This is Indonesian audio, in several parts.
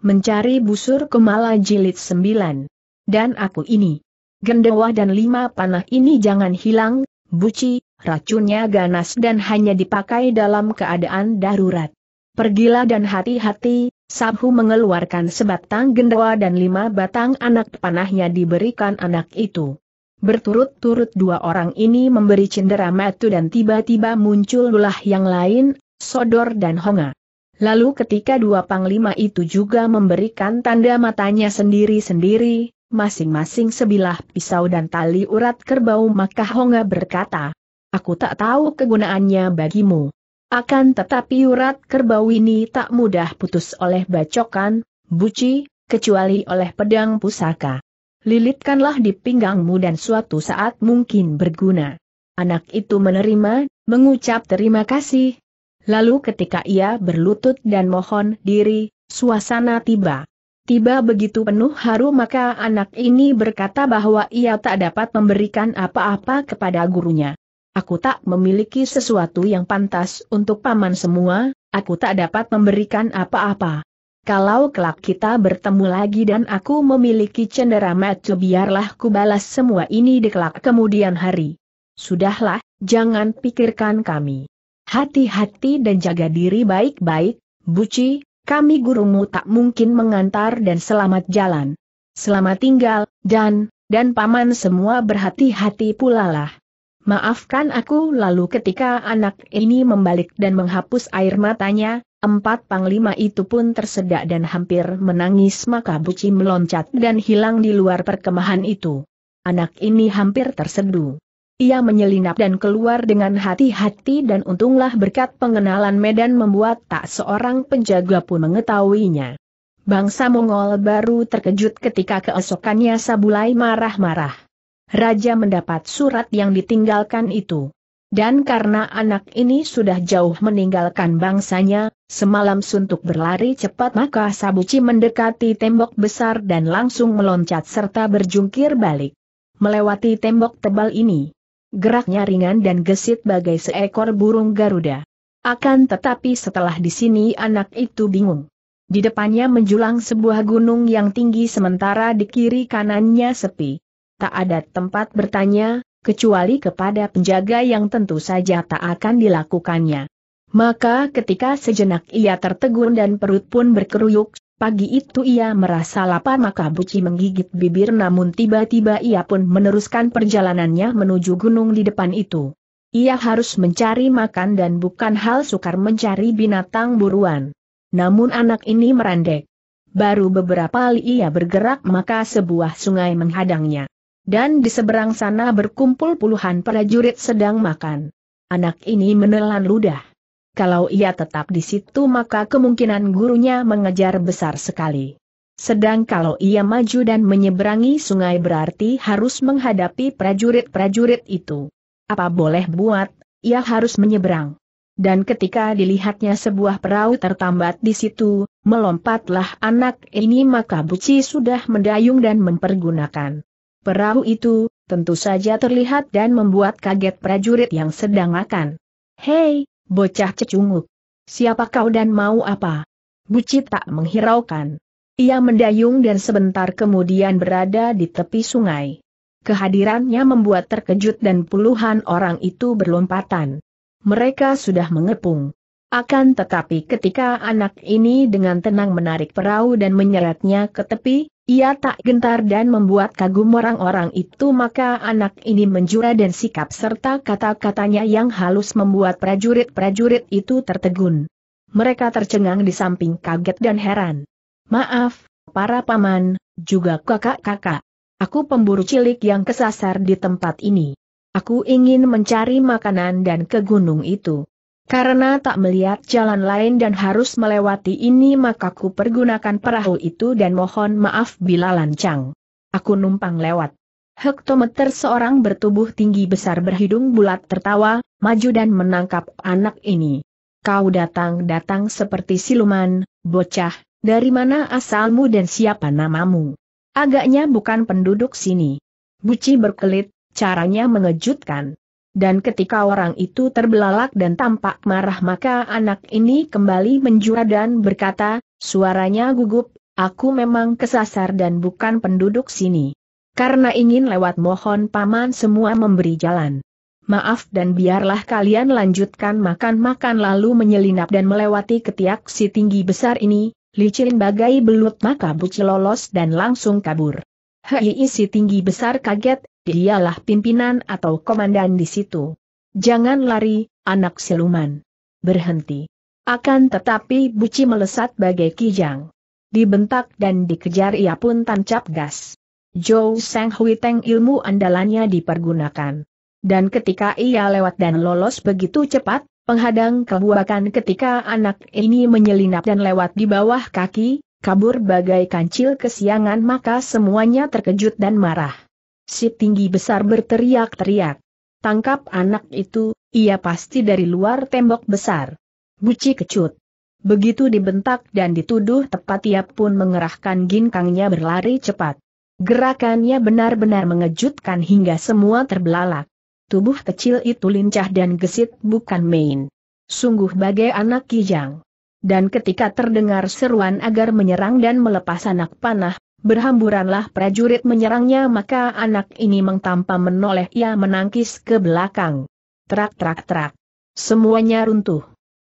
mencari busur kemala jilid 9. Dan aku ini. Gendewa dan lima panah ini jangan hilang, buci, racunnya ganas dan hanya dipakai dalam keadaan darurat. Pergilah dan hati-hati, Sabhu mengeluarkan sebatang gendewa dan lima batang anak panahnya diberikan anak itu. Berturut-turut dua orang ini memberi cendera matu dan tiba-tiba muncul muncullah yang lain, Sodor dan Honga. Lalu ketika dua panglima itu juga memberikan tanda matanya sendiri-sendiri, masing-masing sebilah pisau dan tali urat kerbau maka Honga berkata, Aku tak tahu kegunaannya bagimu. Akan tetapi urat kerbau ini tak mudah putus oleh bacokan, buci, kecuali oleh pedang pusaka. Lilitkanlah di pinggangmu dan suatu saat mungkin berguna. Anak itu menerima, mengucap terima kasih, Lalu ketika ia berlutut dan mohon diri, suasana tiba. Tiba begitu penuh haru maka anak ini berkata bahwa ia tak dapat memberikan apa-apa kepada gurunya. Aku tak memiliki sesuatu yang pantas untuk paman semua, aku tak dapat memberikan apa-apa. Kalau kelak kita bertemu lagi dan aku memiliki cendera mata biarlah ku balas semua ini di kelak kemudian hari. Sudahlah, jangan pikirkan kami. Hati-hati dan jaga diri baik-baik, Buci, kami gurumu tak mungkin mengantar dan selamat jalan. Selamat tinggal, dan, dan paman semua berhati-hati pula lah. Maafkan aku lalu ketika anak ini membalik dan menghapus air matanya, empat panglima itu pun tersedak dan hampir menangis maka Buci meloncat dan hilang di luar perkemahan itu. Anak ini hampir terseduh. Ia menyelinap dan keluar dengan hati-hati dan untunglah berkat pengenalan Medan membuat tak seorang penjaga pun mengetahuinya. Bangsa Mongol baru terkejut ketika keesokannya Sabulai marah-marah. Raja mendapat surat yang ditinggalkan itu. Dan karena anak ini sudah jauh meninggalkan bangsanya, semalam suntuk berlari cepat maka Sabuci mendekati tembok besar dan langsung meloncat serta berjungkir balik. Melewati tembok tebal ini, Geraknya ringan dan gesit bagai seekor burung Garuda. Akan tetapi setelah di sini anak itu bingung. Di depannya menjulang sebuah gunung yang tinggi sementara di kiri kanannya sepi. Tak ada tempat bertanya, kecuali kepada penjaga yang tentu saja tak akan dilakukannya. Maka ketika sejenak ia tertegun dan perut pun berkeruyuk, Pagi itu ia merasa lapar maka Buci menggigit bibir namun tiba-tiba ia pun meneruskan perjalanannya menuju gunung di depan itu. Ia harus mencari makan dan bukan hal sukar mencari binatang buruan. Namun anak ini merendek. Baru beberapa kali ia bergerak maka sebuah sungai menghadangnya. Dan di seberang sana berkumpul puluhan prajurit sedang makan. Anak ini menelan ludah kalau ia tetap di situ maka kemungkinan gurunya mengejar besar sekali. Sedang kalau ia maju dan menyeberangi sungai berarti harus menghadapi prajurit-prajurit itu. Apa boleh buat, ia harus menyeberang. Dan ketika dilihatnya sebuah perahu tertambat di situ, melompatlah anak ini maka Buci sudah mendayung dan mempergunakan. Perahu itu, tentu saja terlihat dan membuat kaget prajurit yang sedang makan. Hei, Bocah cecunguk. Siapa kau dan mau apa? Bucit tak menghiraukan. Ia mendayung dan sebentar kemudian berada di tepi sungai. Kehadirannya membuat terkejut dan puluhan orang itu berlompatan. Mereka sudah mengepung. Akan tetapi ketika anak ini dengan tenang menarik perahu dan menyeretnya ke tepi, ia tak gentar dan membuat kagum orang-orang itu maka anak ini menjura dan sikap serta kata-katanya yang halus membuat prajurit-prajurit itu tertegun. Mereka tercengang di samping kaget dan heran. Maaf, para paman, juga kakak-kakak. Aku pemburu cilik yang kesasar di tempat ini. Aku ingin mencari makanan dan ke gunung itu. Karena tak melihat jalan lain dan harus melewati ini maka ku pergunakan perahu itu dan mohon maaf bila lancang. Aku numpang lewat. Hektometer seorang bertubuh tinggi besar berhidung bulat tertawa, maju dan menangkap anak ini. Kau datang-datang seperti siluman, bocah, dari mana asalmu dan siapa namamu? Agaknya bukan penduduk sini. Buci berkelit, caranya mengejutkan. Dan ketika orang itu terbelalak dan tampak marah maka anak ini kembali menjura dan berkata, suaranya gugup, aku memang kesasar dan bukan penduduk sini. Karena ingin lewat mohon paman semua memberi jalan. Maaf dan biarlah kalian lanjutkan makan-makan lalu menyelinap dan melewati ketiak si tinggi besar ini, licin bagai belut maka buci lolos dan langsung kabur. Hei si tinggi besar kaget, dialah pimpinan atau komandan di situ. Jangan lari, anak siluman. Berhenti. Akan tetapi Buci melesat bagai kijang. Dibentak dan dikejar ia pun tancap gas. Zhou Sang Hui Teng ilmu andalannya dipergunakan. Dan ketika ia lewat dan lolos begitu cepat, penghadang kebuakan ketika anak ini menyelinap dan lewat di bawah kaki, kabur bagai kancil kesiangan maka semuanya terkejut dan marah si tinggi besar berteriak-teriak. Tangkap anak itu, ia pasti dari luar tembok besar. Buci kecut. Begitu dibentak dan dituduh tepat ia pun mengerahkan ginkangnya berlari cepat. Gerakannya benar-benar mengejutkan hingga semua terbelalak. Tubuh kecil itu lincah dan gesit bukan main. Sungguh bagai anak kijang. Dan ketika terdengar seruan agar menyerang dan melepas anak panah, Berhamburanlah prajurit menyerangnya maka anak ini mengtampa menoleh ia menangkis ke belakang. Trak trak trak. Semuanya runtuh.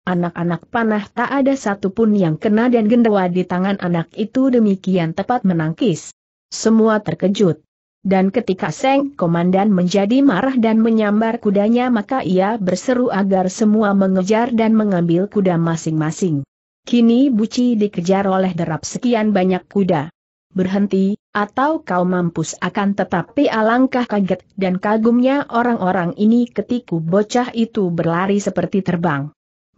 Anak-anak panah tak ada satupun yang kena dan gendewa di tangan anak itu demikian tepat menangkis. Semua terkejut. Dan ketika Seng Komandan menjadi marah dan menyambar kudanya maka ia berseru agar semua mengejar dan mengambil kuda masing-masing. Kini Buci dikejar oleh derap sekian banyak kuda berhenti, atau kau mampus akan tetapi alangkah kaget dan kagumnya orang-orang ini ketika bocah itu berlari seperti terbang.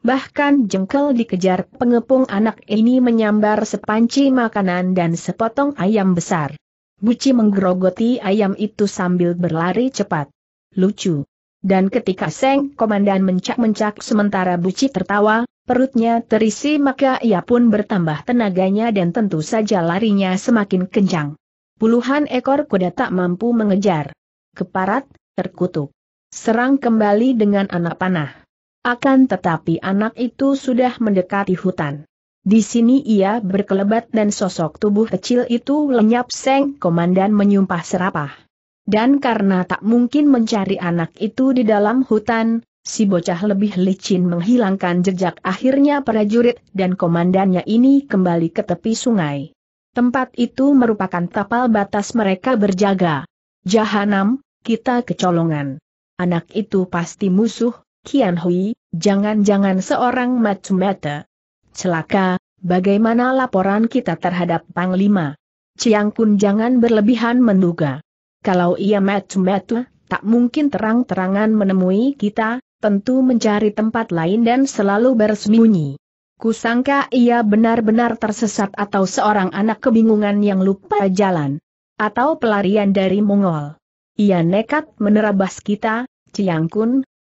Bahkan jengkel dikejar pengepung anak ini menyambar sepanci makanan dan sepotong ayam besar. Buci menggerogoti ayam itu sambil berlari cepat. Lucu. Dan ketika Seng Komandan mencak-mencak sementara Buci tertawa, Perutnya terisi maka ia pun bertambah tenaganya dan tentu saja larinya semakin kencang. Puluhan ekor kuda tak mampu mengejar. Keparat, terkutuk. Serang kembali dengan anak panah. Akan tetapi anak itu sudah mendekati hutan. Di sini ia berkelebat dan sosok tubuh kecil itu lenyap seng komandan menyumpah serapah. Dan karena tak mungkin mencari anak itu di dalam hutan, Si bocah lebih licin menghilangkan jejak akhirnya prajurit dan komandannya ini kembali ke tepi sungai. Tempat itu merupakan tapal batas mereka berjaga. Jahanam, kita kecolongan. Anak itu pasti musuh, Kian Hui, jangan-jangan seorang Matsumata. Celaka, bagaimana laporan kita terhadap Panglima? Ciang Kun jangan berlebihan menduga. Kalau ia Matsumata, tak mungkin terang-terangan menemui kita, tentu mencari tempat lain dan selalu bersembunyi. Kusangka ia benar-benar tersesat atau seorang anak kebingungan yang lupa jalan. Atau pelarian dari Mongol. Ia nekat menerabas kita, Ciang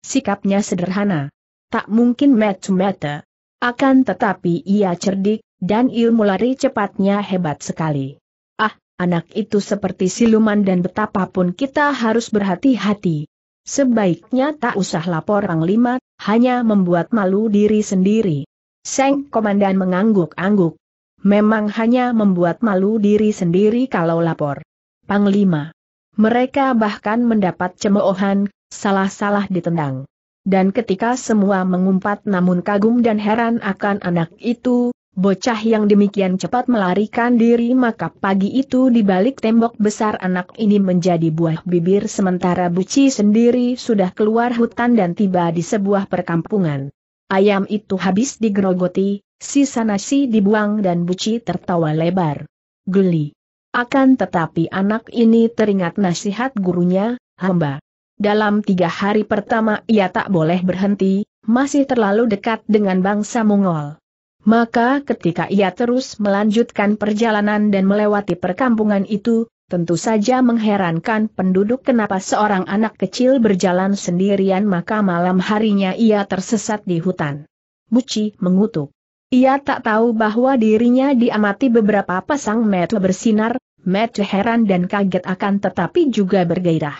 sikapnya sederhana. Tak mungkin match mata Akan tetapi ia cerdik, dan ilmu lari cepatnya hebat sekali. Ah, anak itu seperti siluman dan betapapun kita harus berhati-hati. Sebaiknya tak usah lapor Panglima, hanya membuat malu diri sendiri. Seng Komandan mengangguk-angguk. Memang hanya membuat malu diri sendiri kalau lapor. Panglima. Mereka bahkan mendapat cemoohan, salah-salah ditendang. Dan ketika semua mengumpat namun kagum dan heran akan anak itu, Bocah yang demikian cepat melarikan diri maka pagi itu di balik tembok besar anak ini menjadi buah bibir sementara Buci sendiri sudah keluar hutan dan tiba di sebuah perkampungan. Ayam itu habis digerogoti, sisa nasi dibuang dan Buci tertawa lebar. Geli. Akan tetapi anak ini teringat nasihat gurunya, hamba. Dalam tiga hari pertama ia tak boleh berhenti, masih terlalu dekat dengan bangsa Mongol. Maka ketika ia terus melanjutkan perjalanan dan melewati perkampungan itu, tentu saja mengherankan penduduk kenapa seorang anak kecil berjalan sendirian maka malam harinya ia tersesat di hutan. Buci mengutuk. Ia tak tahu bahwa dirinya diamati beberapa pasang mata bersinar, mata heran dan kaget akan tetapi juga bergairah.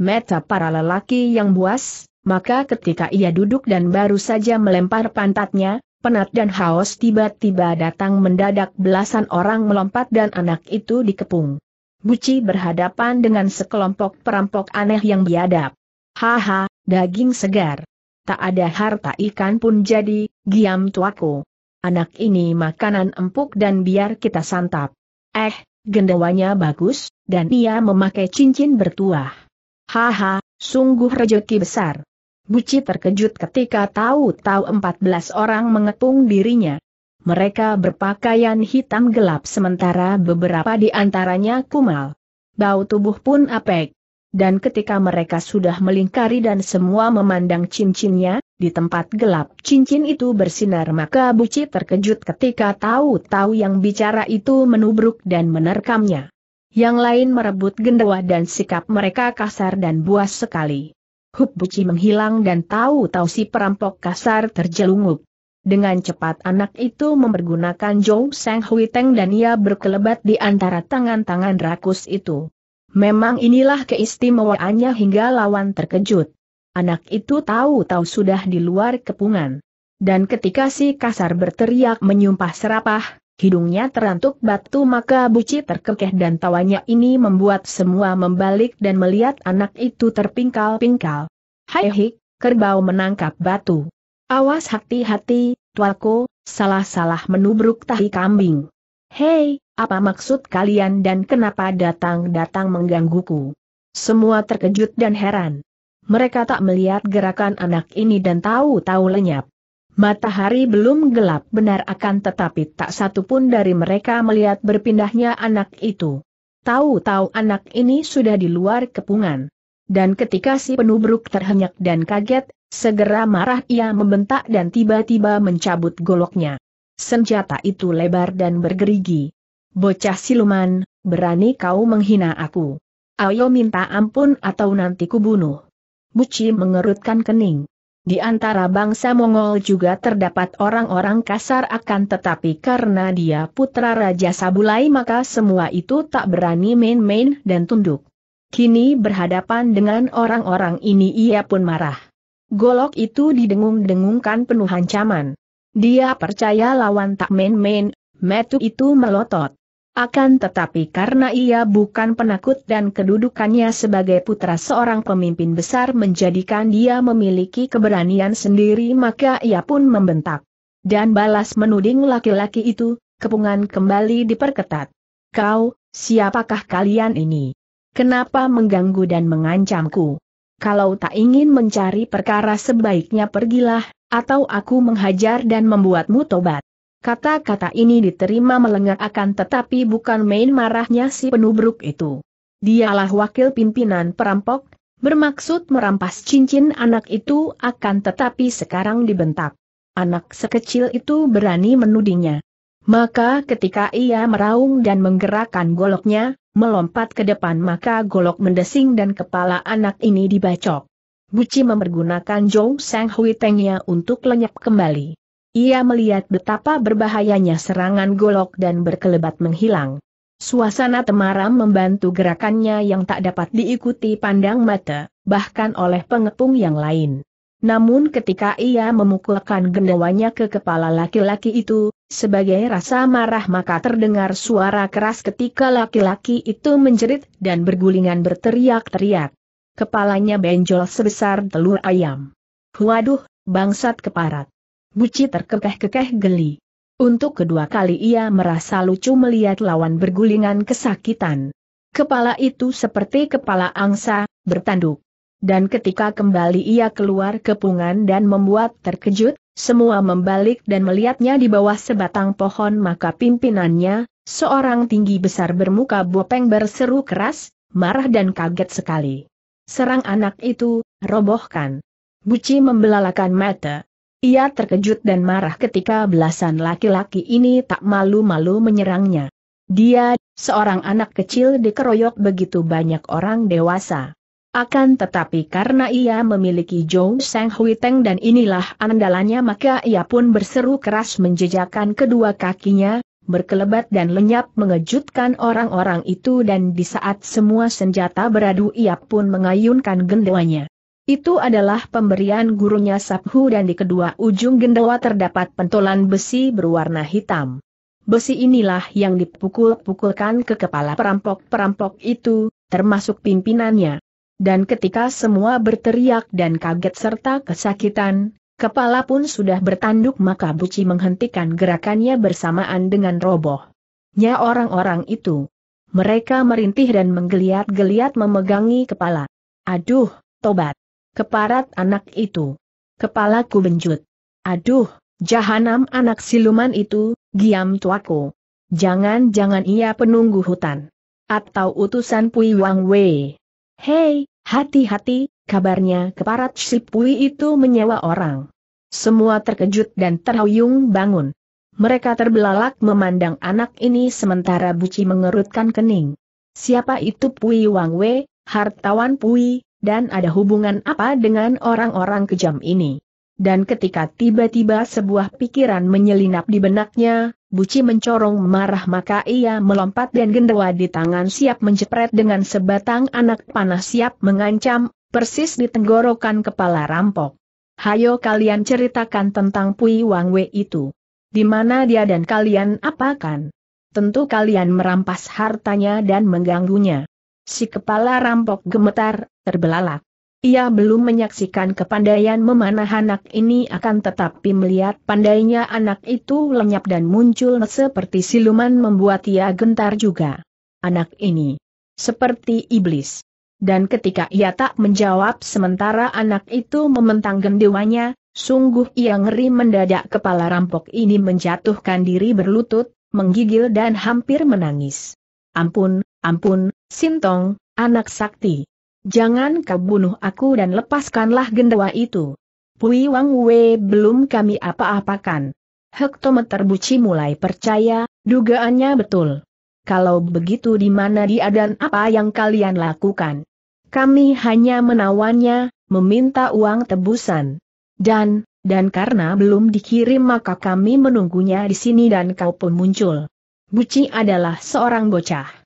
Mata para lelaki yang buas, maka ketika ia duduk dan baru saja melempar pantatnya, penat dan haus tiba-tiba datang mendadak belasan orang melompat dan anak itu dikepung. Buci berhadapan dengan sekelompok perampok aneh yang biadab. Haha, daging segar. Tak ada harta ikan pun jadi, giam tuaku. Anak ini makanan empuk dan biar kita santap. Eh, gendawanya bagus, dan ia memakai cincin bertuah. Haha, sungguh rejeki besar. Buci terkejut ketika tahu-tahu 14 orang mengepung dirinya. Mereka berpakaian hitam gelap sementara beberapa di antaranya kumal. Bau tubuh pun apek. Dan ketika mereka sudah melingkari dan semua memandang cincinnya, di tempat gelap cincin itu bersinar maka Buci terkejut ketika tahu-tahu yang bicara itu menubruk dan menerkamnya. Yang lain merebut gendewa dan sikap mereka kasar dan buas sekali. Hub Buci menghilang dan tahu-tahu si perampok kasar terjelungup. Dengan cepat anak itu mempergunakan Zhou Sang Hui Teng dan ia berkelebat di antara tangan-tangan rakus itu. Memang inilah keistimewaannya hingga lawan terkejut. Anak itu tahu-tahu sudah di luar kepungan. Dan ketika si kasar berteriak menyumpah serapah, hidungnya terantuk batu maka buci terkekeh dan tawanya ini membuat semua membalik dan melihat anak itu terpingkal-pingkal. Hai hik, kerbau menangkap batu. Awas hati-hati, tuaku, salah-salah menubruk tahi kambing. Hei, apa maksud kalian dan kenapa datang-datang menggangguku? Semua terkejut dan heran. Mereka tak melihat gerakan anak ini dan tahu-tahu lenyap. Matahari belum gelap benar akan tetapi tak satu pun dari mereka melihat berpindahnya anak itu. Tahu-tahu anak ini sudah di luar kepungan. Dan ketika si penubruk terhenyak dan kaget, segera marah ia membentak dan tiba-tiba mencabut goloknya. Senjata itu lebar dan bergerigi. Bocah siluman, berani kau menghina aku. Ayo minta ampun atau nanti kubunuh. Buci mengerutkan kening. Di antara bangsa Mongol juga terdapat orang-orang kasar akan tetapi karena dia putra Raja Sabulai maka semua itu tak berani main-main dan tunduk. Kini berhadapan dengan orang-orang ini ia pun marah. Golok itu didengung-dengungkan penuh ancaman. Dia percaya lawan tak main-main, metu itu melotot. Akan tetapi karena ia bukan penakut dan kedudukannya sebagai putra seorang pemimpin besar menjadikan dia memiliki keberanian sendiri maka ia pun membentak. Dan balas menuding laki-laki itu, kepungan kembali diperketat. Kau, siapakah kalian ini? Kenapa mengganggu dan mengancamku? Kalau tak ingin mencari perkara sebaiknya pergilah, atau aku menghajar dan membuatmu tobat. Kata-kata ini diterima melengak akan tetapi bukan main marahnya si penubruk itu. Dialah wakil pimpinan perampok, bermaksud merampas cincin anak itu akan tetapi sekarang dibentak. Anak sekecil itu berani menudingnya. Maka ketika ia meraung dan menggerakkan goloknya, melompat ke depan maka golok mendesing dan kepala anak ini dibacok. Buci mempergunakan Zhou Sang Hui Tengnya untuk lenyap kembali. Ia melihat betapa berbahayanya serangan golok dan berkelebat menghilang. Suasana temaram membantu gerakannya yang tak dapat diikuti pandang mata, bahkan oleh pengepung yang lain. Namun ketika ia memukulkan gendawanya ke kepala laki-laki itu, sebagai rasa marah maka terdengar suara keras ketika laki-laki itu menjerit dan bergulingan berteriak-teriak. Kepalanya benjol sebesar telur ayam. Waduh, bangsat keparat. Buci terkekeh-kekeh geli. Untuk kedua kali ia merasa lucu melihat lawan bergulingan kesakitan. Kepala itu seperti kepala angsa, bertanduk. Dan ketika kembali ia keluar kepungan dan membuat terkejut, semua membalik dan melihatnya di bawah sebatang pohon maka pimpinannya, seorang tinggi besar bermuka bopeng berseru keras, marah dan kaget sekali. Serang anak itu, robohkan. Buci membelalakan mata, ia terkejut dan marah ketika belasan laki-laki ini tak malu-malu menyerangnya. Dia, seorang anak kecil dikeroyok begitu banyak orang dewasa. Akan tetapi karena ia memiliki Zhou Sang Hui dan inilah andalannya maka ia pun berseru keras menjejakan kedua kakinya, berkelebat dan lenyap mengejutkan orang-orang itu dan di saat semua senjata beradu ia pun mengayunkan gendawanya. Itu adalah pemberian gurunya Sabhu dan di kedua ujung gendawa terdapat pentolan besi berwarna hitam. Besi inilah yang dipukul-pukulkan ke kepala perampok-perampok itu, termasuk pimpinannya. Dan ketika semua berteriak dan kaget serta kesakitan, kepala pun sudah bertanduk maka Buci menghentikan gerakannya bersamaan dengan roboh. robohnya orang-orang itu. Mereka merintih dan menggeliat-geliat memegangi kepala. Aduh, tobat keparat anak itu. Kepalaku benjut. Aduh, jahanam anak siluman itu, diam tuaku. Jangan-jangan ia penunggu hutan. Atau utusan Pui Wang Wei. Hei, hati-hati, kabarnya keparat si Pui itu menyewa orang. Semua terkejut dan terhuyung bangun. Mereka terbelalak memandang anak ini sementara Buci mengerutkan kening. Siapa itu Pui Wang Wei, hartawan Pui, dan ada hubungan apa dengan orang-orang kejam ini. Dan ketika tiba-tiba sebuah pikiran menyelinap di benaknya, Buci mencorong marah maka ia melompat dan gendewa di tangan siap menjepret dengan sebatang anak panah siap mengancam, persis di tenggorokan kepala rampok. Hayo kalian ceritakan tentang Pui Wang Wei itu. Di mana dia dan kalian apakan? Tentu kalian merampas hartanya dan mengganggunya. Si kepala rampok gemetar, terbelalak. Ia belum menyaksikan kepandaian memanah anak ini akan tetapi melihat pandainya anak itu lenyap dan muncul seperti siluman membuat ia gentar juga. Anak ini seperti iblis. Dan ketika ia tak menjawab sementara anak itu mementang gendewanya, sungguh ia ngeri mendadak kepala rampok ini menjatuhkan diri berlutut, menggigil dan hampir menangis. Ampun, ampun, Sintong, anak sakti. Jangan kau bunuh aku dan lepaskanlah gendawa itu. Pui Wang Wei belum kami apa-apakan. Hektometer Buci mulai percaya, dugaannya betul. Kalau begitu di mana dia dan apa yang kalian lakukan? Kami hanya menawannya, meminta uang tebusan. Dan, dan karena belum dikirim maka kami menunggunya di sini dan kau pun muncul. Buci adalah seorang bocah.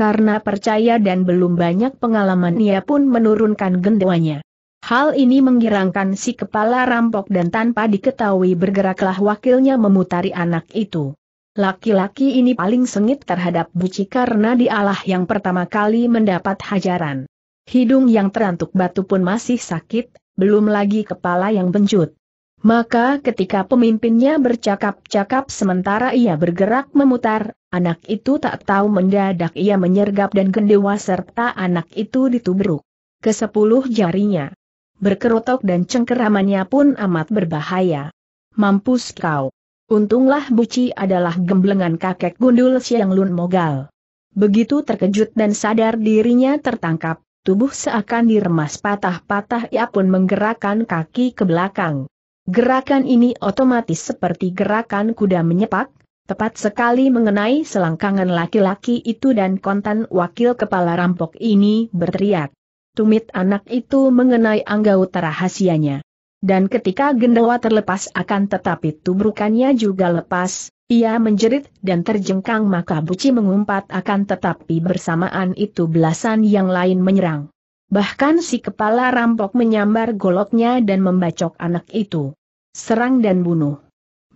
Karena percaya dan belum banyak pengalaman ia pun menurunkan gendewanya. Hal ini menggirangkan si kepala rampok dan tanpa diketahui bergeraklah wakilnya memutari anak itu. Laki-laki ini paling sengit terhadap Buci karena dialah yang pertama kali mendapat hajaran. Hidung yang terantuk batu pun masih sakit, belum lagi kepala yang bencut. Maka ketika pemimpinnya bercakap-cakap sementara ia bergerak memutar, anak itu tak tahu mendadak ia menyergap dan gendewa serta anak itu ditubruk. Kesepuluh jarinya. Berkerotok dan cengkeramannya pun amat berbahaya. Mampus kau. Untunglah Buci adalah gemblengan kakek gundul Siang Lun Mogal. Begitu terkejut dan sadar dirinya tertangkap, tubuh seakan diremas patah-patah ia pun menggerakkan kaki ke belakang. Gerakan ini otomatis seperti gerakan kuda menyepak, tepat sekali mengenai selangkangan laki-laki itu dan kontan wakil kepala rampok ini berteriak. Tumit anak itu mengenai angga utara rahasianya. Dan ketika gendawa terlepas akan tetapi tubrukannya juga lepas, ia menjerit dan terjengkang maka buci mengumpat akan tetapi bersamaan itu belasan yang lain menyerang. Bahkan si kepala rampok menyambar goloknya dan membacok anak itu serang dan bunuh.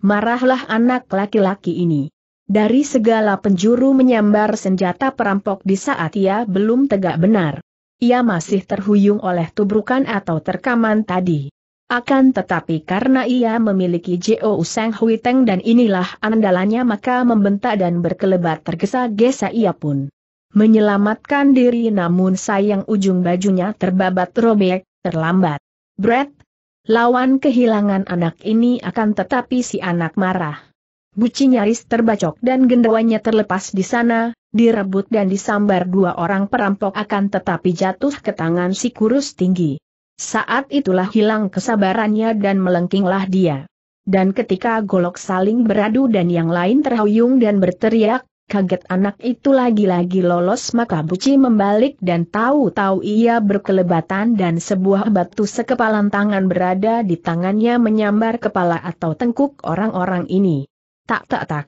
Marahlah anak laki-laki ini. Dari segala penjuru menyambar senjata perampok di saat ia belum tegak benar. Ia masih terhuyung oleh tubrukan atau terkaman tadi. Akan tetapi karena ia memiliki Jo Useng Huiteng dan inilah andalannya maka membentak dan berkelebat tergesa-gesa ia pun. Menyelamatkan diri namun sayang ujung bajunya terbabat robek, terlambat. Brett, Lawan kehilangan anak ini akan tetapi si anak marah. Buci nyaris terbacok dan gendawanya terlepas di sana, direbut dan disambar dua orang perampok akan tetapi jatuh ke tangan si kurus tinggi. Saat itulah hilang kesabarannya dan melengkinglah dia. Dan ketika golok saling beradu dan yang lain terhuyung dan berteriak, Kaget anak itu lagi-lagi lolos maka buci membalik dan tahu-tahu ia berkelebatan dan sebuah batu sekepalan tangan berada di tangannya menyambar kepala atau tengkuk orang-orang ini. Tak tak tak.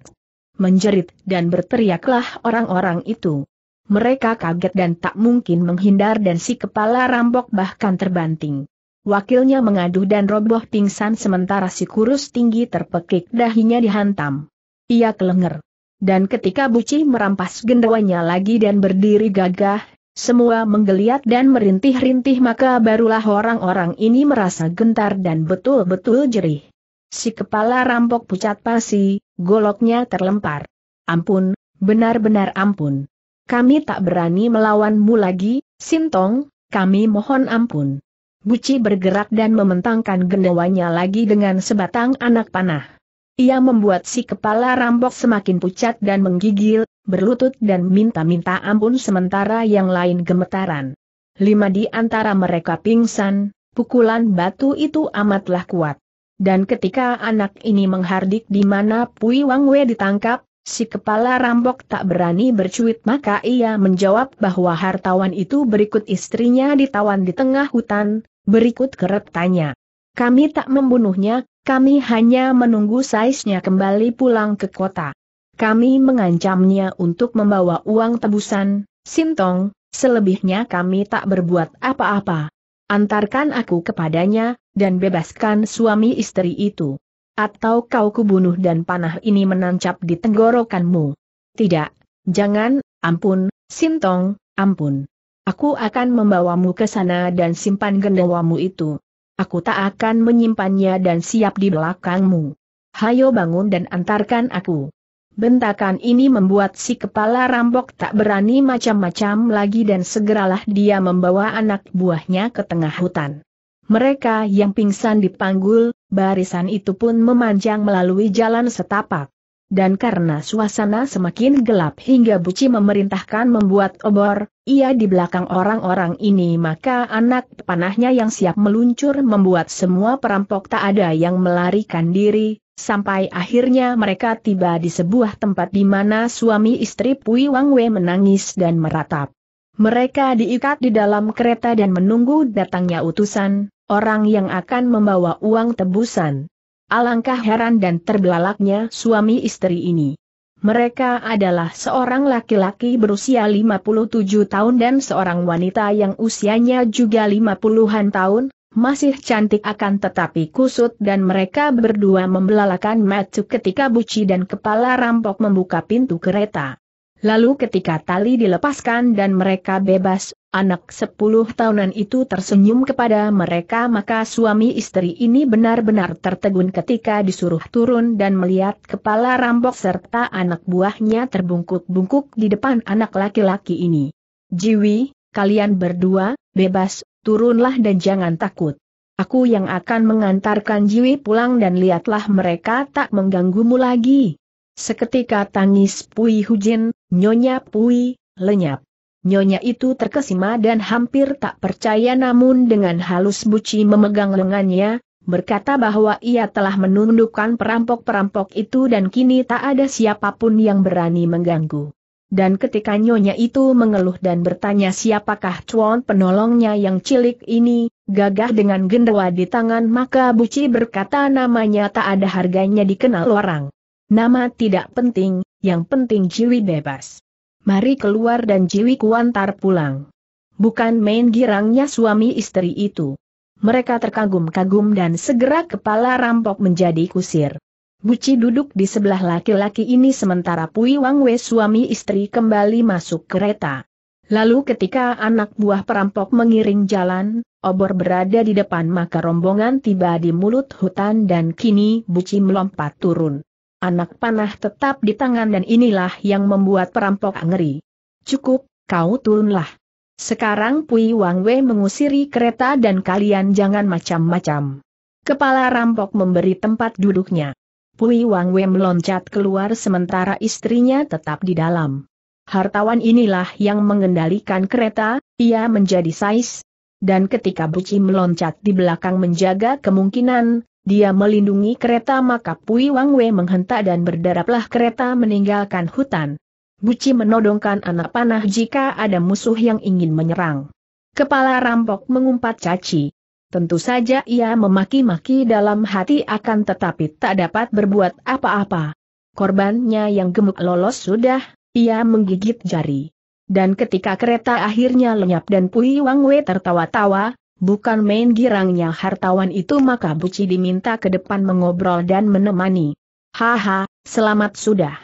Menjerit dan berteriaklah orang-orang itu. Mereka kaget dan tak mungkin menghindar dan si kepala rampok bahkan terbanting. Wakilnya mengaduh dan roboh pingsan sementara si kurus tinggi terpekik dahinya dihantam. Ia kelenger. Dan ketika Buci merampas gendawanya lagi dan berdiri gagah, semua menggeliat dan merintih-rintih maka barulah orang-orang ini merasa gentar dan betul-betul jerih. Si kepala rampok pucat pasi, goloknya terlempar. Ampun, benar-benar ampun. Kami tak berani melawanmu lagi, Sintong, kami mohon ampun. Buci bergerak dan mementangkan gendawanya lagi dengan sebatang anak panah. Ia membuat si kepala rampok semakin pucat dan menggigil, berlutut dan minta-minta ampun sementara yang lain gemetaran. Lima di antara mereka pingsan, pukulan batu itu amatlah kuat. Dan ketika anak ini menghardik di mana Pui Wang Wei ditangkap, si kepala rampok tak berani bercuit maka ia menjawab bahwa hartawan itu berikut istrinya ditawan di tengah hutan, berikut keretanya. Kami tak membunuhnya, kami hanya menunggu saisnya kembali pulang ke kota. Kami mengancamnya untuk membawa uang tebusan, Sintong, selebihnya kami tak berbuat apa-apa. Antarkan aku kepadanya, dan bebaskan suami istri itu. Atau kau kubunuh dan panah ini menancap di tenggorokanmu. Tidak, jangan, ampun, Sintong, ampun. Aku akan membawamu ke sana dan simpan gendawamu itu. Aku tak akan menyimpannya dan siap di belakangmu. Hayo bangun dan antarkan aku. Bentakan ini membuat si kepala rampok tak berani macam-macam lagi dan segeralah dia membawa anak buahnya ke tengah hutan. Mereka yang pingsan dipanggul, barisan itu pun memanjang melalui jalan setapak. Dan karena suasana semakin gelap hingga Buci memerintahkan membuat obor, ia di belakang orang-orang ini maka anak panahnya yang siap meluncur membuat semua perampok tak ada yang melarikan diri, sampai akhirnya mereka tiba di sebuah tempat di mana suami istri Pui Wang Wei menangis dan meratap. Mereka diikat di dalam kereta dan menunggu datangnya utusan, orang yang akan membawa uang tebusan. Alangkah heran dan terbelalaknya suami istri ini. Mereka adalah seorang laki-laki berusia 57 tahun dan seorang wanita yang usianya juga 50-an tahun, masih cantik akan tetapi kusut dan mereka berdua membelalakan matuk ketika buci dan kepala rampok membuka pintu kereta. Lalu ketika tali dilepaskan dan mereka bebas, anak sepuluh tahunan itu tersenyum kepada mereka maka suami istri ini benar-benar tertegun ketika disuruh turun dan melihat kepala rambok serta anak buahnya terbungkuk-bungkuk di depan anak laki-laki ini. Jiwi, kalian berdua, bebas, turunlah dan jangan takut. Aku yang akan mengantarkan Jiwi pulang dan lihatlah mereka tak mengganggumu lagi. Seketika tangis Pui Hujin, Nyonya Pui, lenyap. Nyonya itu terkesima dan hampir tak percaya namun dengan halus Buci memegang lengannya, berkata bahwa ia telah menundukkan perampok-perampok itu dan kini tak ada siapapun yang berani mengganggu. Dan ketika Nyonya itu mengeluh dan bertanya siapakah cuan penolongnya yang cilik ini, gagah dengan gendewa di tangan maka Buci berkata namanya tak ada harganya dikenal orang. Nama tidak penting, yang penting Jiwi bebas. Mari keluar dan Jiwi kuantar pulang. Bukan main girangnya suami istri itu. Mereka terkagum-kagum dan segera kepala rampok menjadi kusir. Buci duduk di sebelah laki-laki ini sementara Pui Wang Wei suami istri kembali masuk kereta. Lalu ketika anak buah perampok mengiring jalan, obor berada di depan maka rombongan tiba di mulut hutan dan kini Buci melompat turun. Anak panah tetap di tangan dan inilah yang membuat perampok ngeri. Cukup, kau turunlah. Sekarang Pui Wang Wei mengusiri kereta dan kalian jangan macam-macam. Kepala rampok memberi tempat duduknya. Pui Wang Wei meloncat keluar sementara istrinya tetap di dalam. Hartawan inilah yang mengendalikan kereta, ia menjadi sais. Dan ketika Buci meloncat di belakang menjaga kemungkinan, dia melindungi kereta maka Pui Wang Wei menghentak dan berdaraplah kereta meninggalkan hutan. Buci menodongkan anak panah jika ada musuh yang ingin menyerang. Kepala rampok mengumpat caci. Tentu saja ia memaki-maki dalam hati akan tetapi tak dapat berbuat apa-apa. Korbannya yang gemuk lolos sudah, ia menggigit jari. Dan ketika kereta akhirnya lenyap dan Pui Wang Wei tertawa-tawa, Bukan main girangnya hartawan itu maka Buci diminta ke depan mengobrol dan menemani. Haha, selamat sudah.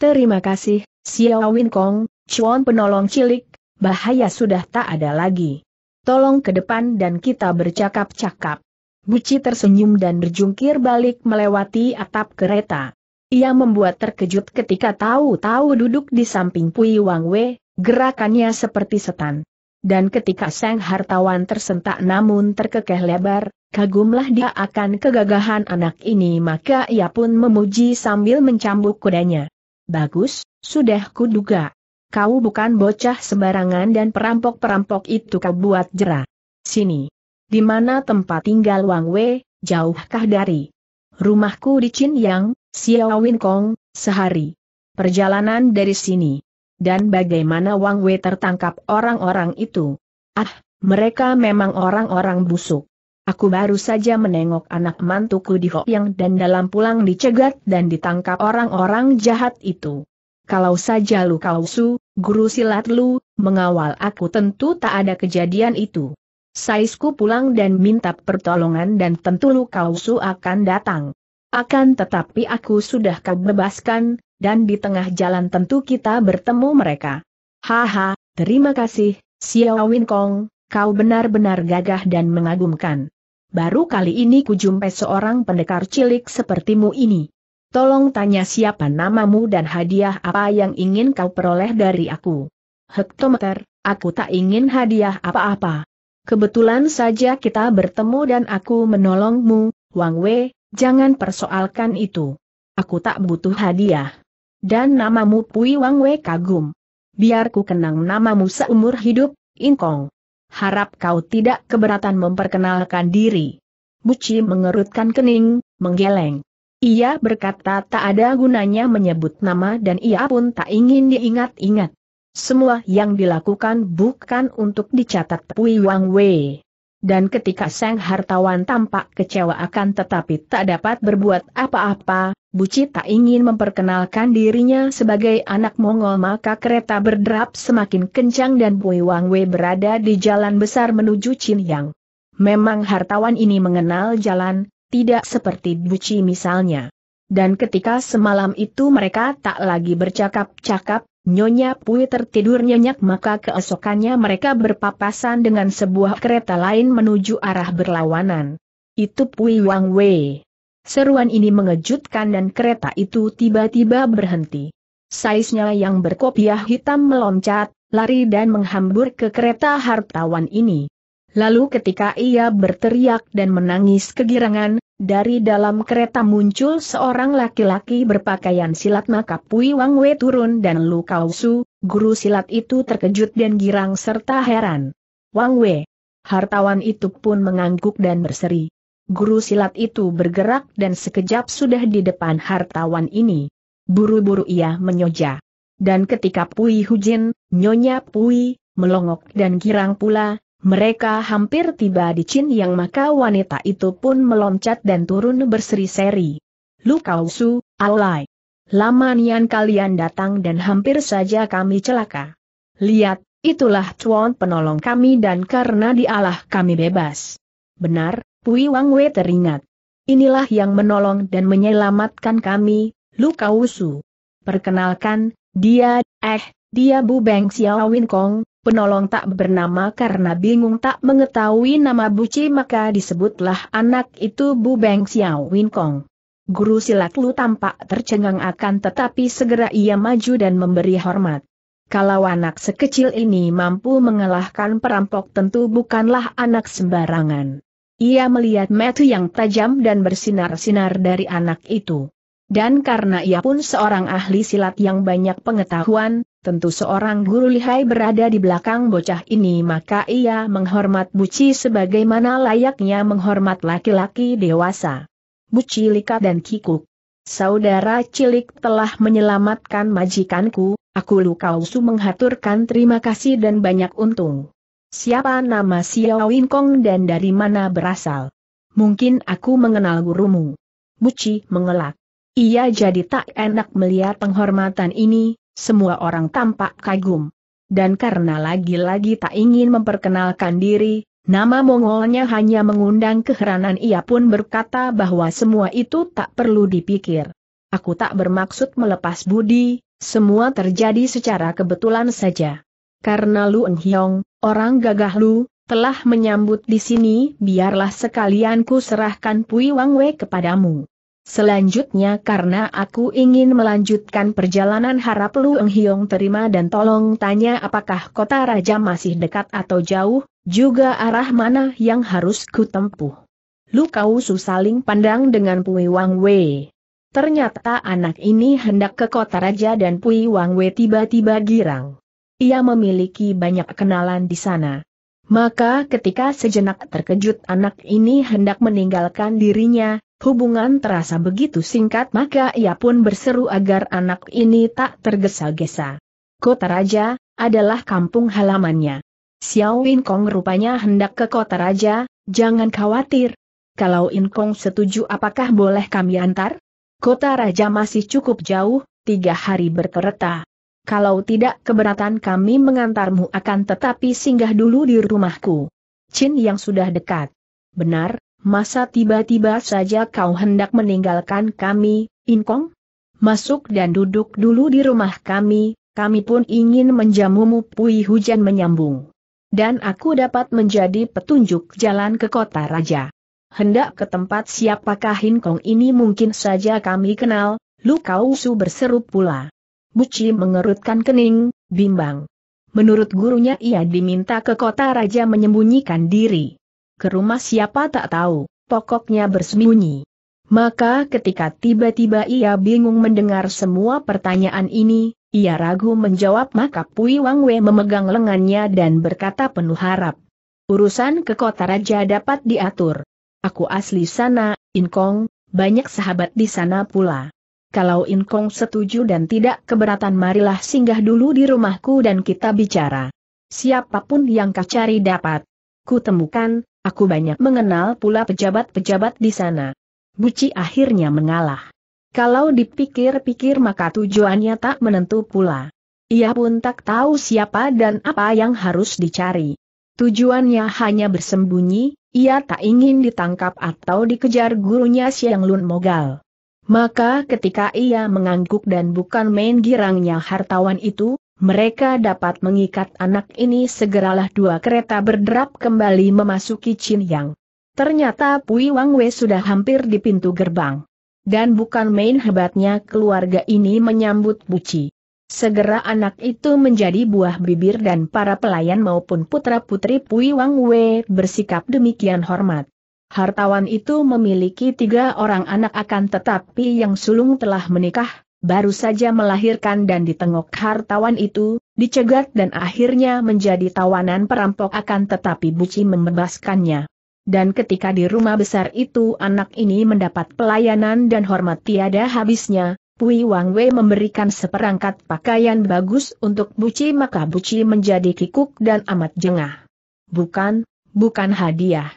Terima kasih, Xiao Win Kong, Chuan penolong cilik, bahaya sudah tak ada lagi. Tolong ke depan dan kita bercakap-cakap. Buci tersenyum dan berjungkir balik melewati atap kereta. Ia membuat terkejut ketika tahu-tahu duduk di samping Pui Wang Wei, gerakannya seperti setan dan ketika sang hartawan tersentak namun terkekeh lebar, kagumlah dia akan kegagahan anak ini maka ia pun memuji sambil mencambuk kudanya. Bagus, sudah kuduga. Kau bukan bocah sembarangan dan perampok-perampok itu kau buat jerah. Sini. Di mana tempat tinggal Wang Wei, jauhkah dari rumahku di Chin Yang, Xiao Win Kong, sehari. Perjalanan dari sini dan bagaimana Wang Wei tertangkap orang-orang itu. Ah, mereka memang orang-orang busuk. Aku baru saja menengok anak mantuku di yang dan dalam pulang dicegat dan ditangkap orang-orang jahat itu. Kalau saja Lu kau Kausu, guru silat Lu, mengawal aku tentu tak ada kejadian itu. Saisku pulang dan minta pertolongan dan tentu Lu Kausu akan datang. Akan tetapi aku sudah kau bebaskan, dan di tengah jalan tentu kita bertemu mereka. Haha, terima kasih, Xiao Win Kong, kau benar-benar gagah dan mengagumkan. Baru kali ini kujumpai seorang pendekar cilik sepertimu ini. Tolong tanya siapa namamu dan hadiah apa yang ingin kau peroleh dari aku. Hektometer, aku tak ingin hadiah apa-apa. Kebetulan saja kita bertemu dan aku menolongmu, Wang Wei, jangan persoalkan itu. Aku tak butuh hadiah. Dan namamu Pui Wang Wei kagum. Biarku kenang namamu seumur hidup, Ingkong. Harap kau tidak keberatan memperkenalkan diri. Buci mengerutkan kening, menggeleng. Ia berkata tak ada gunanya menyebut nama dan ia pun tak ingin diingat-ingat. Semua yang dilakukan bukan untuk dicatat Pui Wang Wei. Dan ketika sang hartawan tampak kecewa akan tetapi tak dapat berbuat apa-apa, Buci tak ingin memperkenalkan dirinya sebagai anak Mongol maka kereta berderap semakin kencang dan Wang Wei berada di jalan besar menuju Yang. Memang hartawan ini mengenal jalan, tidak seperti Buci misalnya. Dan ketika semalam itu mereka tak lagi bercakap-cakap, Nyonya Pui tertidur nyenyak maka keesokannya mereka berpapasan dengan sebuah kereta lain menuju arah berlawanan. Itu Pui Wang Wei. Seruan ini mengejutkan dan kereta itu tiba-tiba berhenti. Saisnya yang berkopiah hitam meloncat, lari dan menghambur ke kereta hartawan ini. Lalu ketika ia berteriak dan menangis kegirangan, dari dalam kereta muncul seorang laki-laki berpakaian silat maka Pui Wang Wei turun dan Lu Kau guru silat itu terkejut dan girang serta heran. Wang Wei. Hartawan itu pun mengangguk dan berseri. Guru silat itu bergerak dan sekejap sudah di depan hartawan ini. Buru-buru ia menyoja. Dan ketika Pui Hujin, Nyonya Pui, melongok dan girang pula, mereka hampir tiba di Chin Yang maka wanita itu pun meloncat dan turun berseri-seri. Lu Kausu, Su, Alai. Lama nian kalian datang dan hampir saja kami celaka. Lihat, itulah cuan penolong kami dan karena dialah kami bebas. Benar, Pui Wang Wei teringat. Inilah yang menolong dan menyelamatkan kami, Lu Kausu. Perkenalkan, dia, eh, dia Bu Beng Xiaowin Kong, Penolong tak bernama karena bingung tak mengetahui nama Buci maka disebutlah anak itu Bu Beng Xiao Win Kong. Guru silat Lu tampak tercengang akan tetapi segera ia maju dan memberi hormat. Kalau anak sekecil ini mampu mengalahkan perampok tentu bukanlah anak sembarangan. Ia melihat metu yang tajam dan bersinar-sinar dari anak itu. Dan karena ia pun seorang ahli silat yang banyak pengetahuan, tentu seorang guru lihai berada di belakang bocah ini maka ia menghormat Buci sebagaimana layaknya menghormat laki-laki dewasa. Buci Lika dan Kikuk. Saudara cilik telah menyelamatkan majikanku, aku Lukausu menghaturkan terima kasih dan banyak untung. Siapa nama Xiao Winkong dan dari mana berasal? Mungkin aku mengenal gurumu. Buci mengelak. Ia jadi tak enak melihat penghormatan ini, semua orang tampak kagum. Dan karena lagi-lagi tak ingin memperkenalkan diri, nama Mongolnya hanya mengundang keheranan ia pun berkata bahwa semua itu tak perlu dipikir. Aku tak bermaksud melepas budi, semua terjadi secara kebetulan saja. Karena Lu Eng orang gagah Lu, telah menyambut di sini biarlah sekalian ku serahkan Pui Wang Wei kepadamu. Selanjutnya karena aku ingin melanjutkan perjalanan harap Lu Eng Hiong terima dan tolong tanya apakah kota raja masih dekat atau jauh, juga arah mana yang harus ku tempuh. Lu Kau Su saling pandang dengan Pui Wang Wei. Ternyata anak ini hendak ke kota raja dan Pui Wang Wei tiba-tiba girang. Ia memiliki banyak kenalan di sana. Maka ketika sejenak terkejut anak ini hendak meninggalkan dirinya, Hubungan terasa begitu singkat maka ia pun berseru agar anak ini tak tergesa-gesa. Kota Raja, adalah kampung halamannya. Xiao Win Kong rupanya hendak ke Kota Raja, jangan khawatir. Kalau In Kong setuju apakah boleh kami antar? Kota Raja masih cukup jauh, tiga hari berkereta. Kalau tidak keberatan kami mengantarmu akan tetapi singgah dulu di rumahku. Chin yang sudah dekat. Benar, Masa tiba-tiba saja kau hendak meninggalkan kami, Inkong? Masuk dan duduk dulu di rumah kami, kami pun ingin menjamumu Pui Hujan menyambung. Dan aku dapat menjadi petunjuk jalan ke kota raja. Hendak ke tempat siapakah Inkong ini mungkin saja kami kenal, Lu kau su berseru pula. Buci mengerutkan kening, bimbang. Menurut gurunya ia diminta ke kota raja menyembunyikan diri ke rumah siapa tak tahu, pokoknya bersembunyi. Maka ketika tiba-tiba ia bingung mendengar semua pertanyaan ini, ia ragu menjawab maka Pui Wang Wei memegang lengannya dan berkata penuh harap. Urusan ke kota raja dapat diatur. Aku asli sana, Inkong, banyak sahabat di sana pula. Kalau Inkong setuju dan tidak keberatan marilah singgah dulu di rumahku dan kita bicara. Siapapun yang kau cari dapat. Kutemukan, Aku banyak mengenal pula pejabat-pejabat di sana. Buci akhirnya mengalah. Kalau dipikir-pikir maka tujuannya tak menentu pula. Ia pun tak tahu siapa dan apa yang harus dicari. Tujuannya hanya bersembunyi, ia tak ingin ditangkap atau dikejar gurunya Siang Lun Mogal. Maka ketika ia mengangguk dan bukan main girangnya hartawan itu, mereka dapat mengikat anak ini segeralah dua kereta berderap kembali memasuki Yang. Ternyata Pui Wang Wei sudah hampir di pintu gerbang. Dan bukan main hebatnya keluarga ini menyambut Buci. Segera anak itu menjadi buah bibir dan para pelayan maupun putra-putri Pui Wang Wei bersikap demikian hormat. Hartawan itu memiliki tiga orang anak akan tetapi yang sulung telah menikah, baru saja melahirkan dan ditengok hartawan itu, dicegat dan akhirnya menjadi tawanan perampok akan tetapi Buci membebaskannya. Dan ketika di rumah besar itu anak ini mendapat pelayanan dan hormat tiada habisnya, Pui Wang Wei memberikan seperangkat pakaian bagus untuk Buci maka Buci menjadi kikuk dan amat jengah. Bukan, bukan hadiah.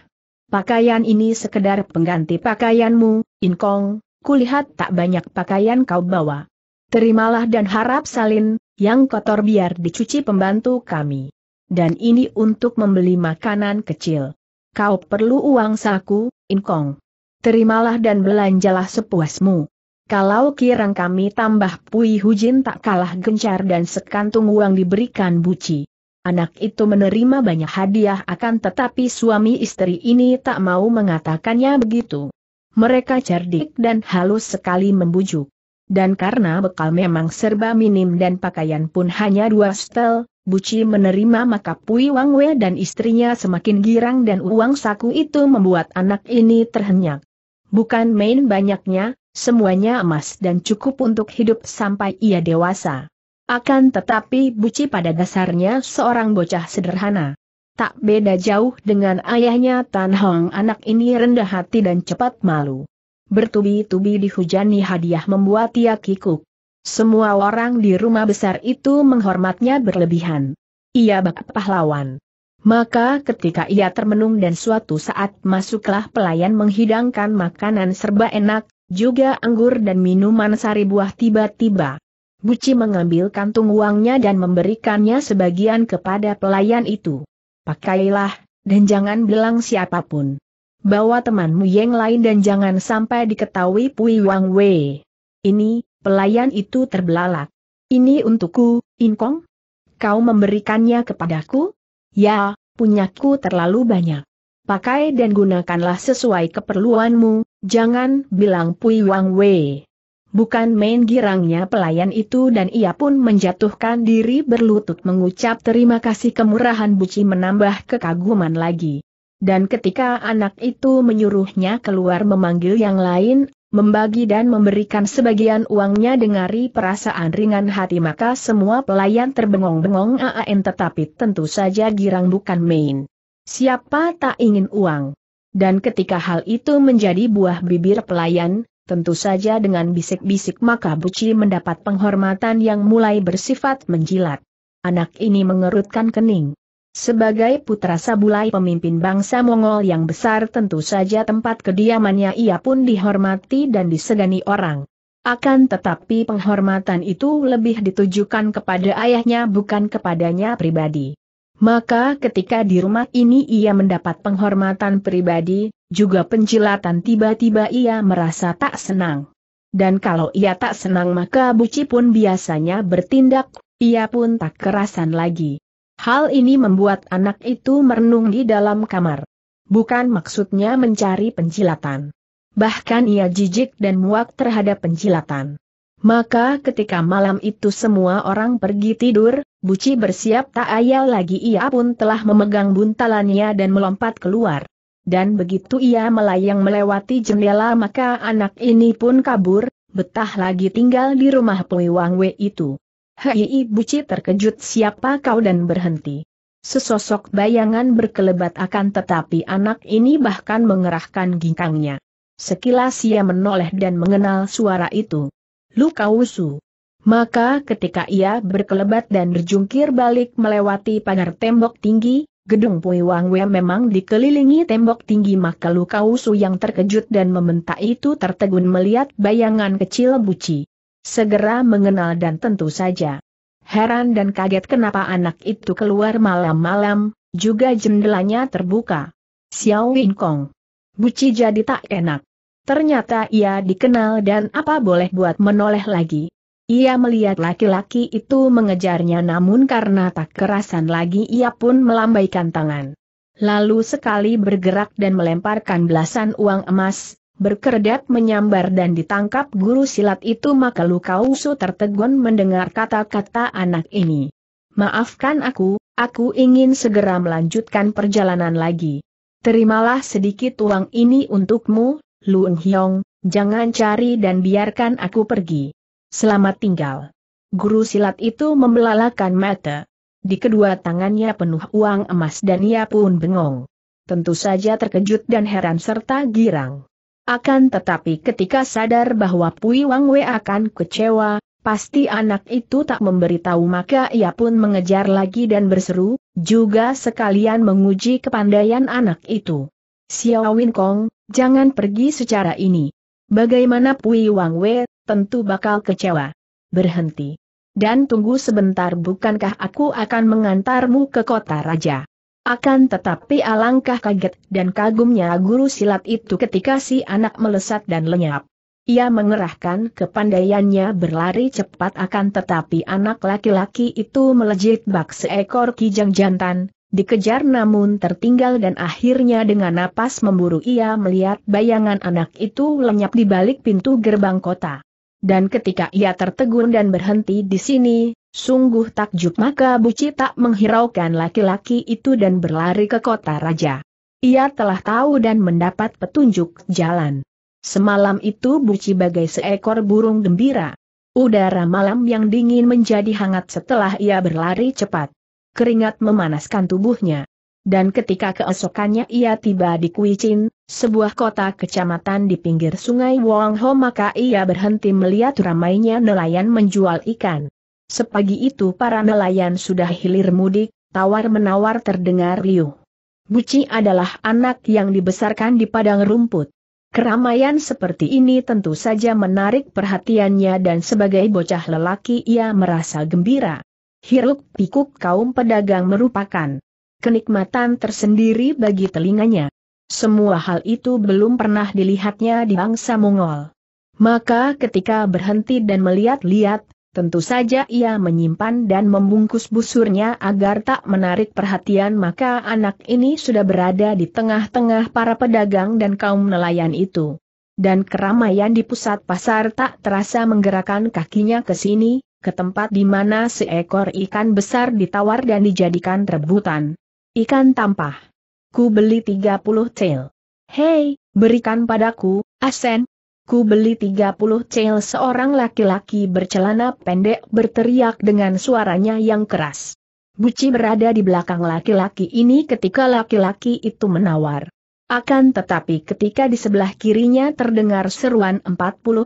Pakaian ini sekedar pengganti pakaianmu, Inkong, kulihat tak banyak pakaian kau bawa. Terimalah dan harap salin, yang kotor biar dicuci pembantu kami. Dan ini untuk membeli makanan kecil. Kau perlu uang saku, Inkong. Terimalah dan belanjalah sepuasmu. Kalau kirang kami tambah Pui Hujin tak kalah gencar dan sekantung uang diberikan Buci. Anak itu menerima banyak hadiah akan tetapi suami istri ini tak mau mengatakannya begitu mereka cerdik dan halus sekali membujuk. Dan karena bekal memang serba minim dan pakaian pun hanya dua setel, Buci menerima maka Pui Wang Wei dan istrinya semakin girang dan uang saku itu membuat anak ini terhenyak. Bukan main banyaknya, semuanya emas dan cukup untuk hidup sampai ia dewasa. Akan tetapi Buci pada dasarnya seorang bocah sederhana tak beda jauh dengan ayahnya Tan Hong anak ini rendah hati dan cepat malu. Bertubi-tubi dihujani hadiah membuat ia kikuk. Semua orang di rumah besar itu menghormatnya berlebihan. Ia bak pahlawan. Maka ketika ia termenung dan suatu saat masuklah pelayan menghidangkan makanan serba enak, juga anggur dan minuman sari buah tiba-tiba. Buci mengambil kantung uangnya dan memberikannya sebagian kepada pelayan itu. Pakailah, dan jangan bilang siapapun. Bawa temanmu yang lain dan jangan sampai diketahui Pui Wang Wei. Ini, pelayan itu terbelalak. Ini untukku, Inkong? Kau memberikannya kepadaku? Ya, punyaku terlalu banyak. Pakai dan gunakanlah sesuai keperluanmu, jangan bilang Pui Wang Wei. Bukan main girangnya pelayan itu dan ia pun menjatuhkan diri berlutut mengucap terima kasih kemurahan Buci menambah kekaguman lagi. Dan ketika anak itu menyuruhnya keluar memanggil yang lain, membagi dan memberikan sebagian uangnya dengari perasaan ringan hati maka semua pelayan terbengong-bengong AAN tetapi tentu saja girang bukan main. Siapa tak ingin uang? Dan ketika hal itu menjadi buah bibir pelayan, Tentu saja dengan bisik-bisik maka Buci mendapat penghormatan yang mulai bersifat menjilat. Anak ini mengerutkan kening. Sebagai putra Sabulai pemimpin bangsa Mongol yang besar tentu saja tempat kediamannya ia pun dihormati dan disegani orang. Akan tetapi penghormatan itu lebih ditujukan kepada ayahnya bukan kepadanya pribadi. Maka ketika di rumah ini ia mendapat penghormatan pribadi, juga penjilatan tiba-tiba ia merasa tak senang. Dan kalau ia tak senang maka Buci pun biasanya bertindak, ia pun tak kerasan lagi. Hal ini membuat anak itu merenung di dalam kamar. Bukan maksudnya mencari penjilatan. Bahkan ia jijik dan muak terhadap penjilatan. Maka ketika malam itu semua orang pergi tidur, Buci bersiap tak ayal lagi ia pun telah memegang buntalannya dan melompat keluar. Dan begitu ia melayang melewati jendela maka anak ini pun kabur, betah lagi tinggal di rumah Pui Wang Wei itu. Hei Buci terkejut siapa kau dan berhenti. Sesosok bayangan berkelebat akan tetapi anak ini bahkan mengerahkan ginkangnya. Sekilas ia menoleh dan mengenal suara itu luka wusu. Maka ketika ia berkelebat dan berjungkir balik melewati pagar tembok tinggi, gedung Pui Wang Wei memang dikelilingi tembok tinggi maka luka wusu yang terkejut dan membentak itu tertegun melihat bayangan kecil buci. Segera mengenal dan tentu saja. Heran dan kaget kenapa anak itu keluar malam-malam, juga jendelanya terbuka. Xiao Wing Kong. Buci jadi tak enak. Ternyata ia dikenal dan apa boleh buat menoleh lagi. Ia melihat laki-laki itu mengejarnya namun karena tak kerasan lagi ia pun melambaikan tangan. Lalu sekali bergerak dan melemparkan belasan uang emas, berkedap menyambar dan ditangkap guru silat itu maka Lukausu tertegun mendengar kata-kata anak ini. Maafkan aku, aku ingin segera melanjutkan perjalanan lagi. Terimalah sedikit uang ini untukmu, Luun Hyong, jangan cari dan biarkan aku pergi. Selamat tinggal. Guru silat itu membelalakan mata. Di kedua tangannya penuh uang emas dan ia pun bengong. Tentu saja terkejut dan heran serta girang. Akan tetapi ketika sadar bahwa Pui Wang Wei akan kecewa, Pasti anak itu tak memberitahu maka ia pun mengejar lagi dan berseru, juga sekalian menguji kepandaian anak itu. Xiao Win Kong, Jangan pergi secara ini. Bagaimana Pui Wang Wei, tentu bakal kecewa. Berhenti. Dan tunggu sebentar bukankah aku akan mengantarmu ke kota raja. Akan tetapi alangkah kaget dan kagumnya guru silat itu ketika si anak melesat dan lenyap. Ia mengerahkan kepandaiannya berlari cepat akan tetapi anak laki-laki itu melejit bak seekor kijang jantan, dikejar namun tertinggal dan akhirnya dengan napas memburu ia melihat bayangan anak itu lenyap di balik pintu gerbang kota. Dan ketika ia tertegun dan berhenti di sini, sungguh takjub maka Buci tak menghiraukan laki-laki itu dan berlari ke kota raja. Ia telah tahu dan mendapat petunjuk jalan. Semalam itu Buci bagai seekor burung gembira. Udara malam yang dingin menjadi hangat setelah ia berlari cepat keringat memanaskan tubuhnya. Dan ketika keesokannya ia tiba di Kuicin, sebuah kota kecamatan di pinggir sungai Wong Ho maka ia berhenti melihat ramainya nelayan menjual ikan. Sepagi itu para nelayan sudah hilir mudik, tawar-menawar terdengar riuh. Buci adalah anak yang dibesarkan di padang rumput. Keramaian seperti ini tentu saja menarik perhatiannya dan sebagai bocah lelaki ia merasa gembira hiruk pikuk kaum pedagang merupakan kenikmatan tersendiri bagi telinganya. Semua hal itu belum pernah dilihatnya di bangsa Mongol. Maka ketika berhenti dan melihat-lihat, tentu saja ia menyimpan dan membungkus busurnya agar tak menarik perhatian maka anak ini sudah berada di tengah-tengah para pedagang dan kaum nelayan itu. Dan keramaian di pusat pasar tak terasa menggerakkan kakinya ke sini, ke tempat di mana seekor ikan besar ditawar dan dijadikan rebutan. Ikan tampah. Ku beli 30 cel. Hei, berikan padaku, Asen. Ku beli 30 cel seorang laki-laki bercelana pendek berteriak dengan suaranya yang keras. Buci berada di belakang laki-laki ini ketika laki-laki itu menawar. Akan tetapi ketika di sebelah kirinya terdengar seruan 40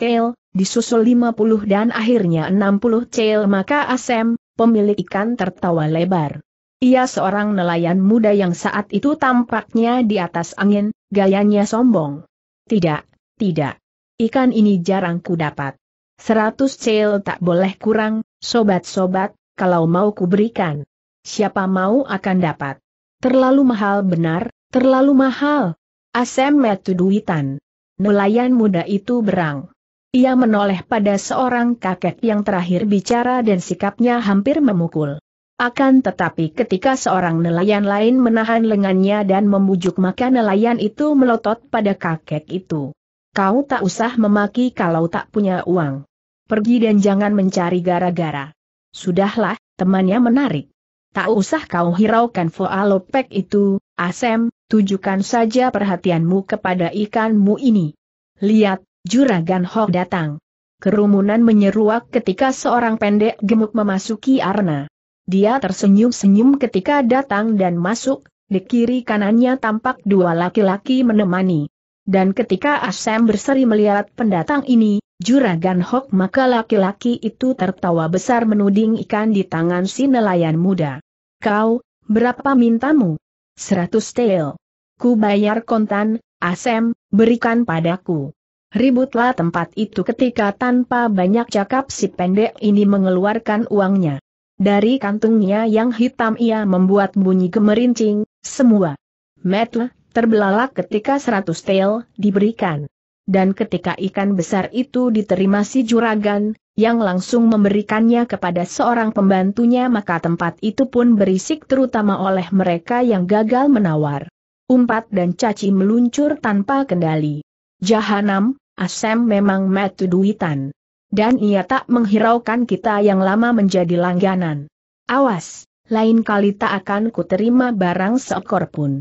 cel, disusul 50 dan akhirnya 60 cel maka Asem, pemilik ikan tertawa lebar. Ia seorang nelayan muda yang saat itu tampaknya di atas angin, gayanya sombong. Tidak, tidak. Ikan ini jarang ku dapat. Seratus cel tak boleh kurang, sobat-sobat, kalau mau ku berikan. Siapa mau akan dapat. Terlalu mahal benar, terlalu mahal. Asem metu duitan. Nelayan muda itu berang. Ia menoleh pada seorang kakek yang terakhir bicara dan sikapnya hampir memukul. Akan tetapi ketika seorang nelayan lain menahan lengannya dan membujuk maka nelayan itu melotot pada kakek itu. Kau tak usah memaki kalau tak punya uang. Pergi dan jangan mencari gara-gara. Sudahlah, temannya menarik. Tak usah kau hiraukan Foalopek itu, Asem, tujukan saja perhatianmu kepada ikanmu ini. Lihat, Juragan Hok datang. Kerumunan menyeruak ketika seorang pendek gemuk memasuki arena. Dia tersenyum-senyum ketika datang dan masuk, di kiri kanannya tampak dua laki-laki menemani. Dan ketika Asem berseri melihat pendatang ini, Juragan Hok maka laki-laki itu tertawa besar menuding ikan di tangan si nelayan muda. Kau, berapa mintamu? Seratus tel. Ku bayar kontan, Asem, berikan padaku ributlah tempat itu ketika tanpa banyak cakap si pendek ini mengeluarkan uangnya. Dari kantungnya yang hitam ia membuat bunyi gemerincing, semua. Metle, terbelalak ketika seratus tel diberikan. Dan ketika ikan besar itu diterima si juragan, yang langsung memberikannya kepada seorang pembantunya maka tempat itu pun berisik terutama oleh mereka yang gagal menawar. Umpat dan caci meluncur tanpa kendali. Jahanam, Asem memang metu duitan. Dan ia tak menghiraukan kita yang lama menjadi langganan. Awas, lain kali tak akan kuterima barang seekor pun.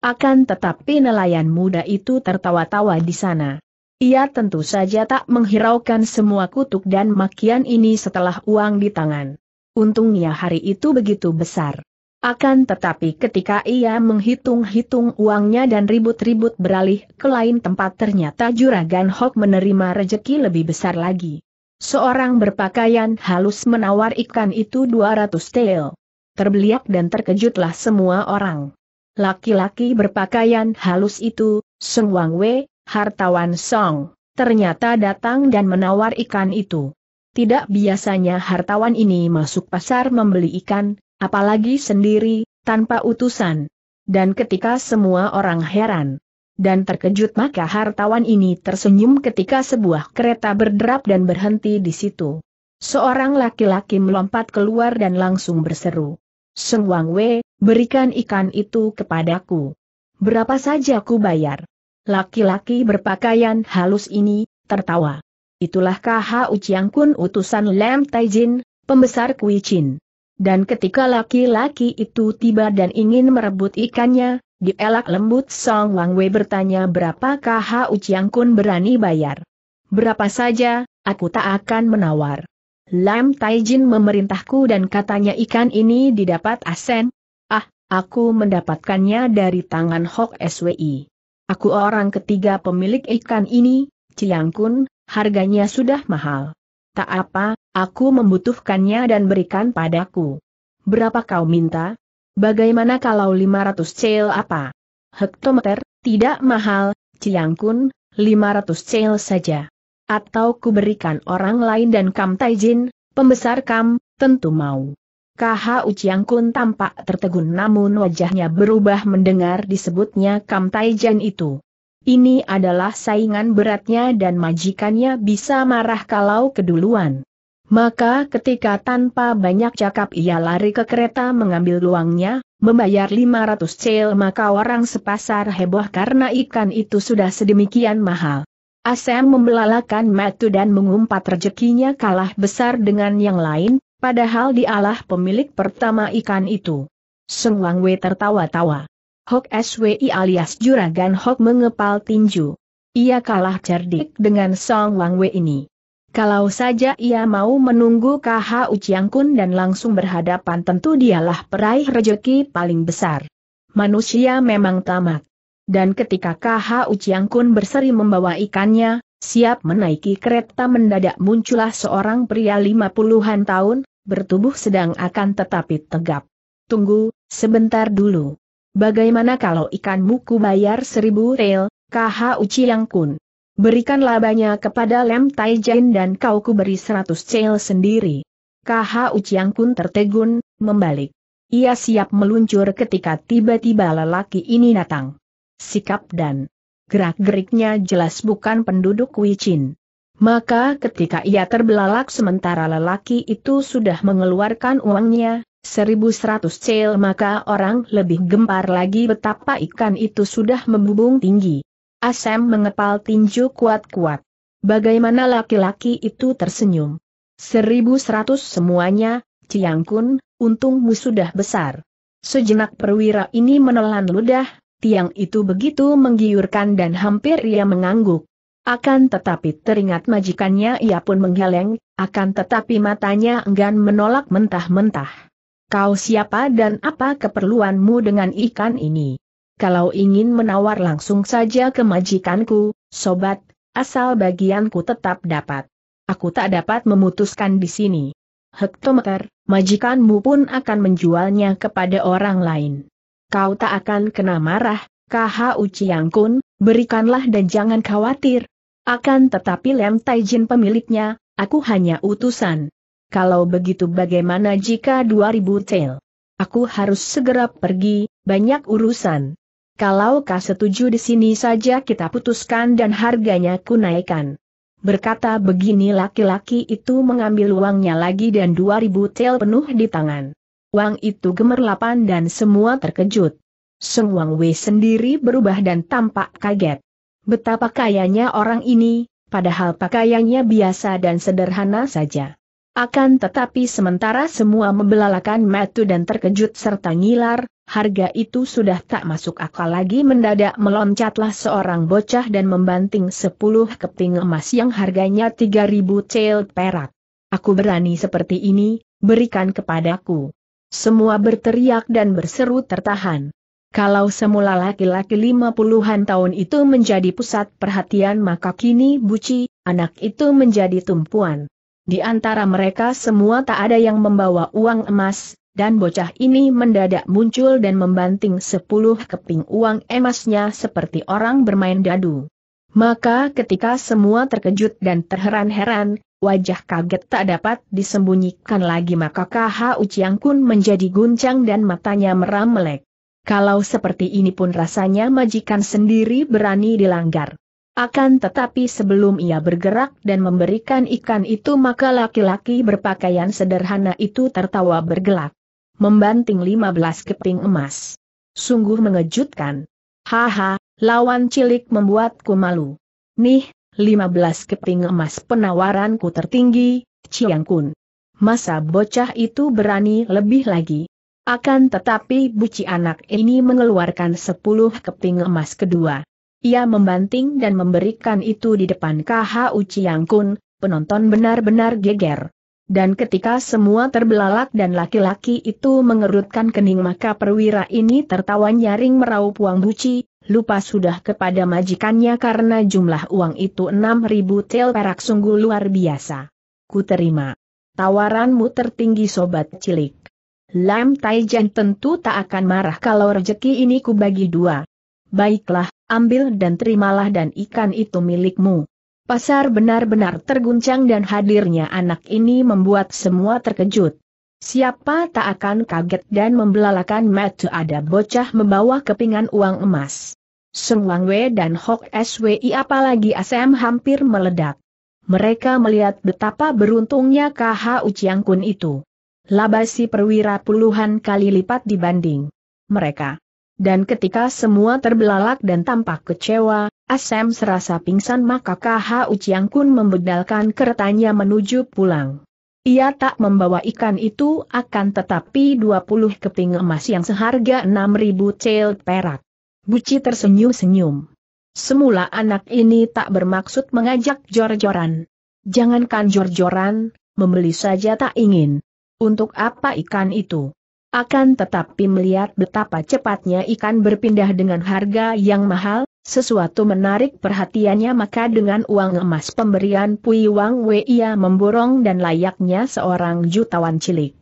Akan tetapi nelayan muda itu tertawa-tawa di sana. Ia tentu saja tak menghiraukan semua kutuk dan makian ini setelah uang di tangan. Untungnya hari itu begitu besar. Akan tetapi ketika ia menghitung-hitung uangnya dan ribut-ribut beralih ke lain tempat ternyata juragan Hok menerima rejeki lebih besar lagi. Seorang berpakaian halus menawar ikan itu 200 tel. Terbeliak dan terkejutlah semua orang. Laki-laki berpakaian halus itu, Seng Wang Wei, hartawan Song, ternyata datang dan menawar ikan itu. Tidak biasanya hartawan ini masuk pasar membeli ikan, Apalagi sendiri, tanpa utusan. Dan ketika semua orang heran dan terkejut maka hartawan ini tersenyum ketika sebuah kereta berderap dan berhenti di situ. Seorang laki-laki melompat keluar dan langsung berseru. Seng Wang Wei, berikan ikan itu kepadaku. Berapa saja ku bayar? Laki-laki berpakaian halus ini, tertawa. Itulah KH Uciang Kun utusan Lam Taijin, pembesar Kui Chin. Dan ketika laki-laki itu tiba dan ingin merebut ikannya, dielak lembut Song Wang Wei bertanya berapakah Hau Uciang Kun berani bayar. Berapa saja, aku tak akan menawar. Lam Taijin memerintahku dan katanya ikan ini didapat asen. Ah, aku mendapatkannya dari tangan Hok SWI. Aku orang ketiga pemilik ikan ini, Chiang Kun, harganya sudah mahal. Tak apa, aku membutuhkannya dan berikan padaku. Berapa kau minta? Bagaimana kalau 500 cel apa? Hektometer, tidak mahal, Ciangkun, 500 cel saja. Atau kuberikan orang lain dan Kam Taijin, pembesar Kam, tentu mau. KH Uciangkun tampak tertegun namun wajahnya berubah mendengar disebutnya Kam Taijin itu. Ini adalah saingan beratnya dan majikannya bisa marah kalau keduluan. Maka ketika tanpa banyak cakap ia lari ke kereta mengambil luangnya, membayar 500 cel maka orang sepasar heboh karena ikan itu sudah sedemikian mahal. Asem membelalakan matu dan mengumpat rezekinya kalah besar dengan yang lain, padahal dialah pemilik pertama ikan itu. Sung Wangwe tertawa-tawa. Hok Swi alias Juragan Hok mengepal tinju. Ia kalah cerdik dengan Song Wang Wei ini. Kalau saja ia mau menunggu KH Uciang Kun dan langsung berhadapan tentu dialah peraih rejeki paling besar. Manusia memang tamat. Dan ketika KH Uciang Kun berseri membawa ikannya, siap menaiki kereta mendadak muncullah seorang pria lima puluhan tahun, bertubuh sedang akan tetapi tegap. Tunggu, sebentar dulu. Bagaimana kalau ikanmu ku bayar seribu rel, KH Uci Yang Kun? Berikan labanya kepada Lem Taijen dan kau ku beri seratus cel sendiri. KH Uci Yang Kun tertegun, membalik. Ia siap meluncur ketika tiba-tiba lelaki ini datang. Sikap dan gerak-geriknya jelas bukan penduduk Wicin. Maka ketika ia terbelalak sementara lelaki itu sudah mengeluarkan uangnya, Seribu seratus cel maka orang lebih gempar lagi betapa ikan itu sudah membubung tinggi. Asem mengepal tinju kuat-kuat. Bagaimana laki-laki itu tersenyum. Seribu seratus semuanya, Ciang Kun, untungmu sudah besar. Sejenak perwira ini menelan ludah, tiang itu begitu menggiurkan dan hampir ia mengangguk. Akan tetapi teringat majikannya ia pun menggeleng, akan tetapi matanya enggan menolak mentah-mentah. Kau siapa dan apa keperluanmu dengan ikan ini? Kalau ingin menawar langsung saja ke majikanku, sobat, asal bagianku tetap dapat. Aku tak dapat memutuskan di sini. Hektometer, majikanmu pun akan menjualnya kepada orang lain. Kau tak akan kena marah, uciang kun, berikanlah dan jangan khawatir. Akan tetapi Lem Taijin pemiliknya, aku hanya utusan. Kalau begitu bagaimana jika 2000 tel? Aku harus segera pergi, banyak urusan. Kalau kau setuju di sini saja kita putuskan dan harganya ku naikkan. Berkata begini laki-laki itu mengambil uangnya lagi dan 2000 tel penuh di tangan. Uang itu gemerlapan dan semua terkejut. Sung Wang Wei sendiri berubah dan tampak kaget. Betapa kayanya orang ini, padahal pakaiannya biasa dan sederhana saja. Akan tetapi sementara semua membelalakan metu dan terkejut serta ngilar, harga itu sudah tak masuk akal lagi mendadak meloncatlah seorang bocah dan membanting sepuluh keping emas yang harganya tiga ribu cel perak. Aku berani seperti ini, berikan kepadaku. Semua berteriak dan berseru tertahan. Kalau semula laki-laki lima puluhan tahun itu menjadi pusat perhatian maka kini Buci, anak itu menjadi tumpuan. Di antara mereka semua tak ada yang membawa uang emas, dan bocah ini mendadak muncul dan membanting sepuluh keping uang emasnya seperti orang bermain dadu. Maka ketika semua terkejut dan terheran-heran, wajah kaget tak dapat disembunyikan lagi maka KH Uciang Kun menjadi guncang dan matanya meram melek. Kalau seperti ini pun rasanya majikan sendiri berani dilanggar. Akan tetapi sebelum ia bergerak dan memberikan ikan itu maka laki-laki berpakaian sederhana itu tertawa bergelak. Membanting 15 keping emas. Sungguh mengejutkan. Haha, lawan cilik membuatku malu. Nih, 15 keping emas penawaranku tertinggi, Ciang Kun. Masa bocah itu berani lebih lagi. Akan tetapi buci anak ini mengeluarkan 10 keping emas kedua. Ia membanting dan memberikan itu di depan KHU Chiang penonton benar-benar geger. Dan ketika semua terbelalak dan laki-laki itu mengerutkan kening maka perwira ini tertawa nyaring meraup uang buci, lupa sudah kepada majikannya karena jumlah uang itu 6.000 tel perak sungguh luar biasa. Ku terima. Tawaranmu tertinggi sobat cilik. Lam Taijan tentu tak akan marah kalau rejeki ini ku bagi dua. Baiklah, ambil dan terimalah dan ikan itu milikmu. Pasar benar-benar terguncang dan hadirnya anak ini membuat semua terkejut. Siapa tak akan kaget dan membelalakan metu ada bocah membawa kepingan uang emas. Sung Wei dan Hok SWI apalagi ASM hampir meledak. Mereka melihat betapa beruntungnya KH Uciang Kun itu. Laba si perwira puluhan kali lipat dibanding mereka. Dan ketika semua terbelalak dan tampak kecewa, Asem serasa pingsan maka KH Uciang Kun membedalkan keretanya menuju pulang. Ia tak membawa ikan itu akan tetapi 20 keping emas yang seharga 6.000 cel perak. Buci tersenyum-senyum. Semula anak ini tak bermaksud mengajak jor-joran. Jangankan jor-joran, membeli saja tak ingin. Untuk apa ikan itu? Akan tetapi melihat betapa cepatnya ikan berpindah dengan harga yang mahal, sesuatu menarik perhatiannya maka dengan uang emas pemberian Pui Wang Wei ia memborong dan layaknya seorang jutawan cilik.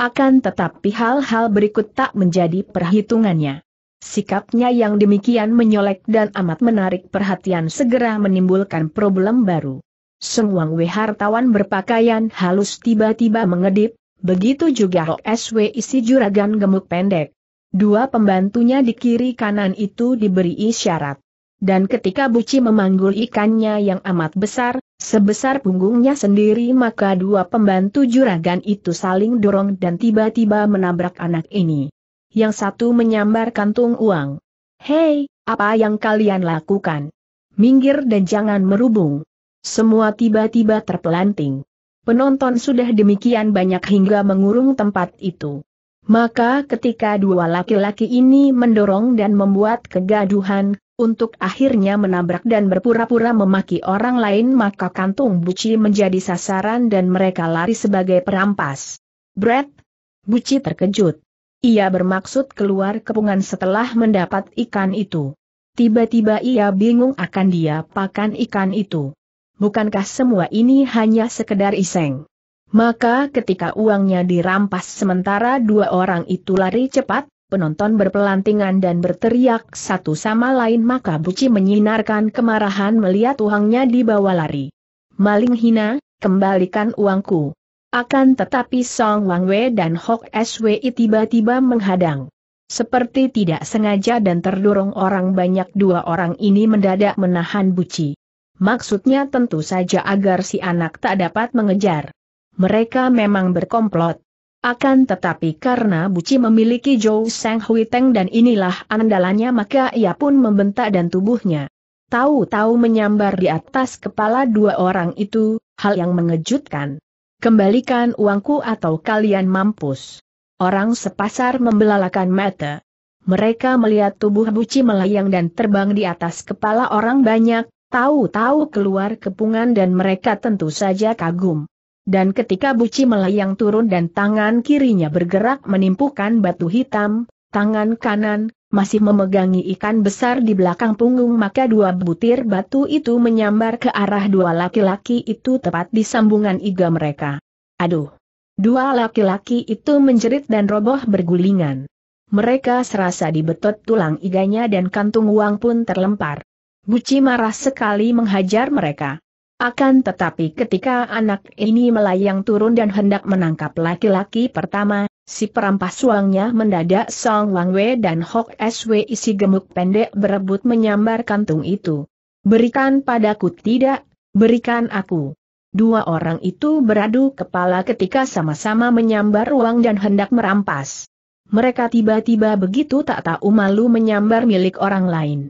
Akan tetapi hal-hal berikut tak menjadi perhitungannya. Sikapnya yang demikian menyolek dan amat menarik perhatian segera menimbulkan problem baru. Semua Wei hartawan berpakaian halus tiba-tiba mengedip, Begitu juga Hok SW isi juragan gemuk pendek. Dua pembantunya di kiri kanan itu diberi isyarat. Dan ketika Buci memanggul ikannya yang amat besar, sebesar punggungnya sendiri maka dua pembantu juragan itu saling dorong dan tiba-tiba menabrak anak ini. Yang satu menyambar kantung uang. Hei, apa yang kalian lakukan? Minggir dan jangan merubung. Semua tiba-tiba terpelanting. Penonton sudah demikian banyak hingga mengurung tempat itu. Maka ketika dua laki-laki ini mendorong dan membuat kegaduhan, untuk akhirnya menabrak dan berpura-pura memaki orang lain maka kantung buci menjadi sasaran dan mereka lari sebagai perampas. Brett, buci terkejut. Ia bermaksud keluar kepungan setelah mendapat ikan itu. Tiba-tiba ia bingung akan dia pakan ikan itu bukankah semua ini hanya sekedar iseng? Maka ketika uangnya dirampas sementara dua orang itu lari cepat, penonton berpelantingan dan berteriak satu sama lain maka Buci menyinarkan kemarahan melihat uangnya dibawa lari. Maling hina, kembalikan uangku. Akan tetapi Song Wang Wei dan Hok Swi tiba-tiba menghadang. Seperti tidak sengaja dan terdorong orang banyak dua orang ini mendadak menahan Buci. Maksudnya tentu saja agar si anak tak dapat mengejar. Mereka memang berkomplot. Akan tetapi karena Buci memiliki Zhou Sang Hui Teng dan inilah andalannya maka ia pun membentak dan tubuhnya. Tahu-tahu menyambar di atas kepala dua orang itu, hal yang mengejutkan. Kembalikan uangku atau kalian mampus. Orang sepasar membelalakan mata. Mereka melihat tubuh Buci melayang dan terbang di atas kepala orang banyak, Tahu-tahu keluar kepungan dan mereka tentu saja kagum. Dan ketika Buci melayang turun dan tangan kirinya bergerak menimpukan batu hitam, tangan kanan, masih memegangi ikan besar di belakang punggung maka dua butir batu itu menyambar ke arah dua laki-laki itu tepat di sambungan iga mereka. Aduh! Dua laki-laki itu menjerit dan roboh bergulingan. Mereka serasa dibetot tulang iganya dan kantung uang pun terlempar. Buci marah sekali menghajar mereka. Akan tetapi ketika anak ini melayang turun dan hendak menangkap laki-laki pertama, si perampas uangnya mendadak Song Wang Wei dan Hok SW isi gemuk pendek berebut menyambar kantung itu. Berikan padaku tidak, berikan aku. Dua orang itu beradu kepala ketika sama-sama menyambar uang dan hendak merampas. Mereka tiba-tiba begitu tak tahu malu menyambar milik orang lain.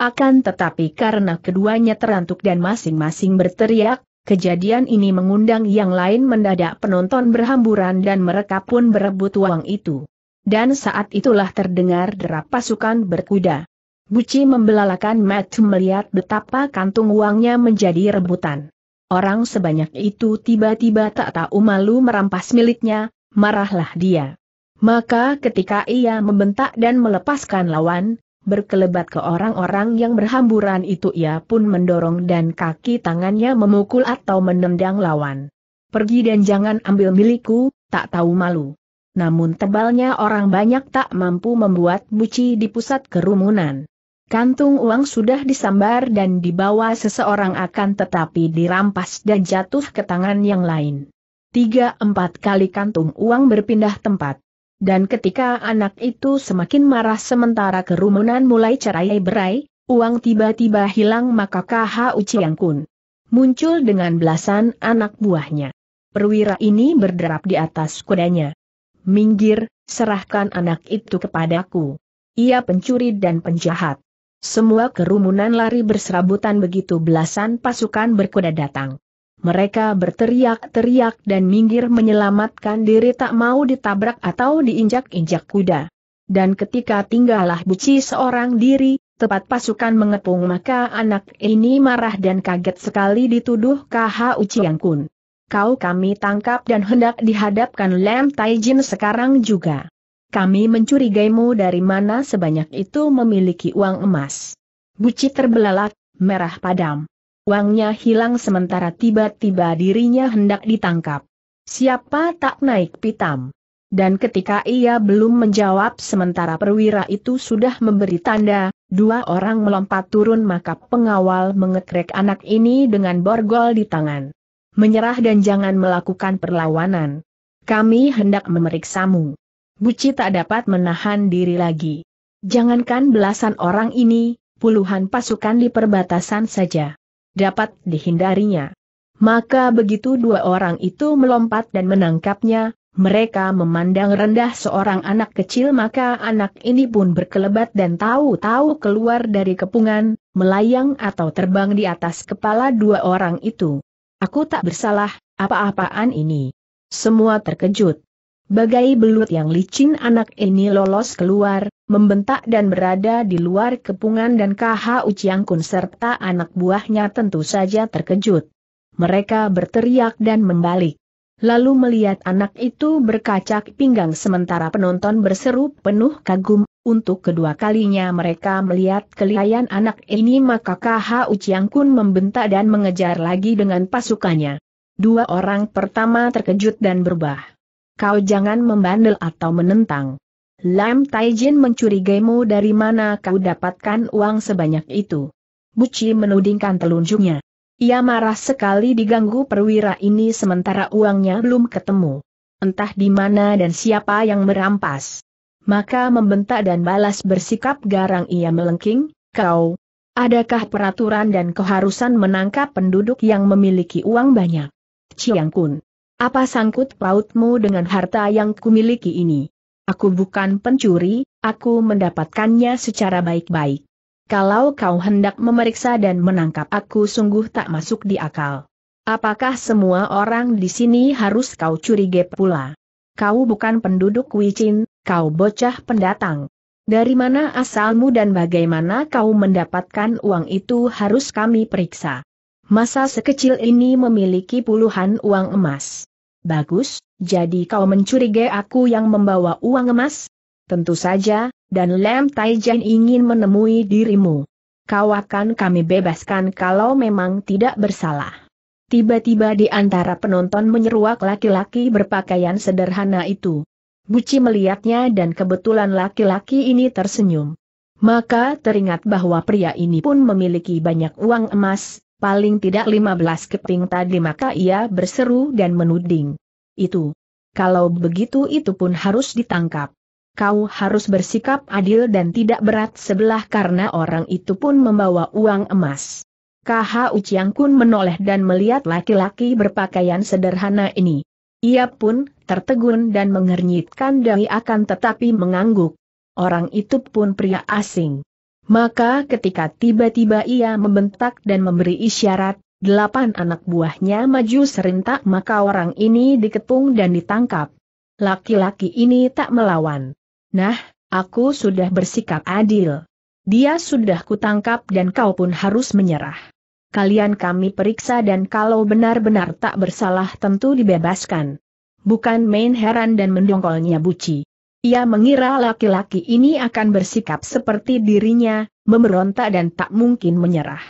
Akan tetapi karena keduanya terantuk dan masing-masing berteriak, Kejadian ini mengundang yang lain mendadak penonton berhamburan dan mereka pun berebut uang itu. Dan saat itulah terdengar derap pasukan berkuda. Buci membelalakan Matt melihat betapa kantung uangnya menjadi rebutan. Orang sebanyak itu tiba-tiba tak tahu malu merampas miliknya, marahlah dia. Maka ketika ia membentak dan melepaskan lawan, Berkelebat ke orang-orang yang berhamburan itu ia pun mendorong dan kaki tangannya memukul atau menendang lawan. Pergi dan jangan ambil milikku, tak tahu malu. Namun tebalnya orang banyak tak mampu membuat buci di pusat kerumunan. Kantung uang sudah disambar dan dibawa seseorang akan tetapi dirampas dan jatuh ke tangan yang lain. Tiga empat kali kantung uang berpindah tempat. Dan ketika anak itu semakin marah sementara kerumunan mulai cerai berai, uang tiba-tiba hilang maka KH Uciang Kun muncul dengan belasan anak buahnya. Perwira ini berderap di atas kudanya. Minggir, serahkan anak itu kepadaku. Ia pencuri dan penjahat. Semua kerumunan lari berserabutan begitu belasan pasukan berkuda datang. Mereka berteriak-teriak dan minggir menyelamatkan diri tak mau ditabrak atau diinjak-injak kuda. Dan ketika tinggallah Buci seorang diri, tepat pasukan mengepung maka anak ini marah dan kaget sekali dituduh KH Uciang Kun. Kau kami tangkap dan hendak dihadapkan Lam Taijin sekarang juga. Kami mencurigaimu dari mana sebanyak itu memiliki uang emas. Buci terbelalak, merah padam. Uangnya hilang sementara tiba-tiba dirinya hendak ditangkap. Siapa tak naik pitam? Dan ketika ia belum menjawab sementara perwira itu sudah memberi tanda, dua orang melompat turun maka pengawal mengekrek anak ini dengan borgol di tangan. Menyerah dan jangan melakukan perlawanan. Kami hendak memeriksamu. Buci tak dapat menahan diri lagi. Jangankan belasan orang ini, puluhan pasukan di perbatasan saja dapat dihindarinya. Maka begitu dua orang itu melompat dan menangkapnya, mereka memandang rendah seorang anak kecil maka anak ini pun berkelebat dan tahu-tahu keluar dari kepungan, melayang atau terbang di atas kepala dua orang itu. Aku tak bersalah, apa-apaan ini. Semua terkejut. Bagai belut yang licin anak ini lolos keluar, membentak dan berada di luar kepungan dan Uciang Kun serta anak buahnya tentu saja terkejut. Mereka berteriak dan membalik. Lalu melihat anak itu berkacak pinggang sementara penonton berseru penuh kagum, untuk kedua kalinya mereka melihat kelihayan anak ini maka Uciang Kun membentak dan mengejar lagi dengan pasukannya. Dua orang pertama terkejut dan berubah. Kau jangan membandel atau menentang. Lam Taijin mencurigaimu dari mana kau dapatkan uang sebanyak itu. Buci menudingkan telunjuknya. Ia marah sekali diganggu perwira ini sementara uangnya belum ketemu. Entah di mana dan siapa yang merampas. Maka membentak dan balas bersikap garang ia melengking, kau. Adakah peraturan dan keharusan menangkap penduduk yang memiliki uang banyak? Ciang Kun. Apa sangkut pautmu dengan harta yang kumiliki ini? Aku bukan pencuri, aku mendapatkannya secara baik-baik. Kalau kau hendak memeriksa dan menangkap aku sungguh tak masuk di akal. Apakah semua orang di sini harus kau curigai pula? Kau bukan penduduk Wicin, kau bocah pendatang. Dari mana asalmu dan bagaimana kau mendapatkan uang itu harus kami periksa. Masa sekecil ini memiliki puluhan uang emas. Bagus, jadi kau mencurigai aku yang membawa uang emas? Tentu saja, dan Lam Taijian ingin menemui dirimu. Kau akan kami bebaskan kalau memang tidak bersalah. Tiba-tiba di antara penonton menyeruak laki-laki berpakaian sederhana itu. Buci melihatnya dan kebetulan laki-laki ini tersenyum. Maka teringat bahwa pria ini pun memiliki banyak uang emas, paling tidak 15 keping tadi maka ia berseru dan menuding itu. Kalau begitu itu pun harus ditangkap. Kau harus bersikap adil dan tidak berat sebelah karena orang itu pun membawa uang emas. KH Uciang Kun menoleh dan melihat laki-laki berpakaian sederhana ini. Ia pun tertegun dan mengernyitkan dahi akan tetapi mengangguk. Orang itu pun pria asing. Maka ketika tiba-tiba ia membentak dan memberi isyarat, Delapan anak buahnya maju serintak maka orang ini diketung dan ditangkap. Laki-laki ini tak melawan. Nah, aku sudah bersikap adil. Dia sudah kutangkap dan kau pun harus menyerah. Kalian kami periksa dan kalau benar-benar tak bersalah tentu dibebaskan. Bukan main heran dan mendongkolnya buci. Ia mengira laki-laki ini akan bersikap seperti dirinya, memberontak dan tak mungkin menyerah.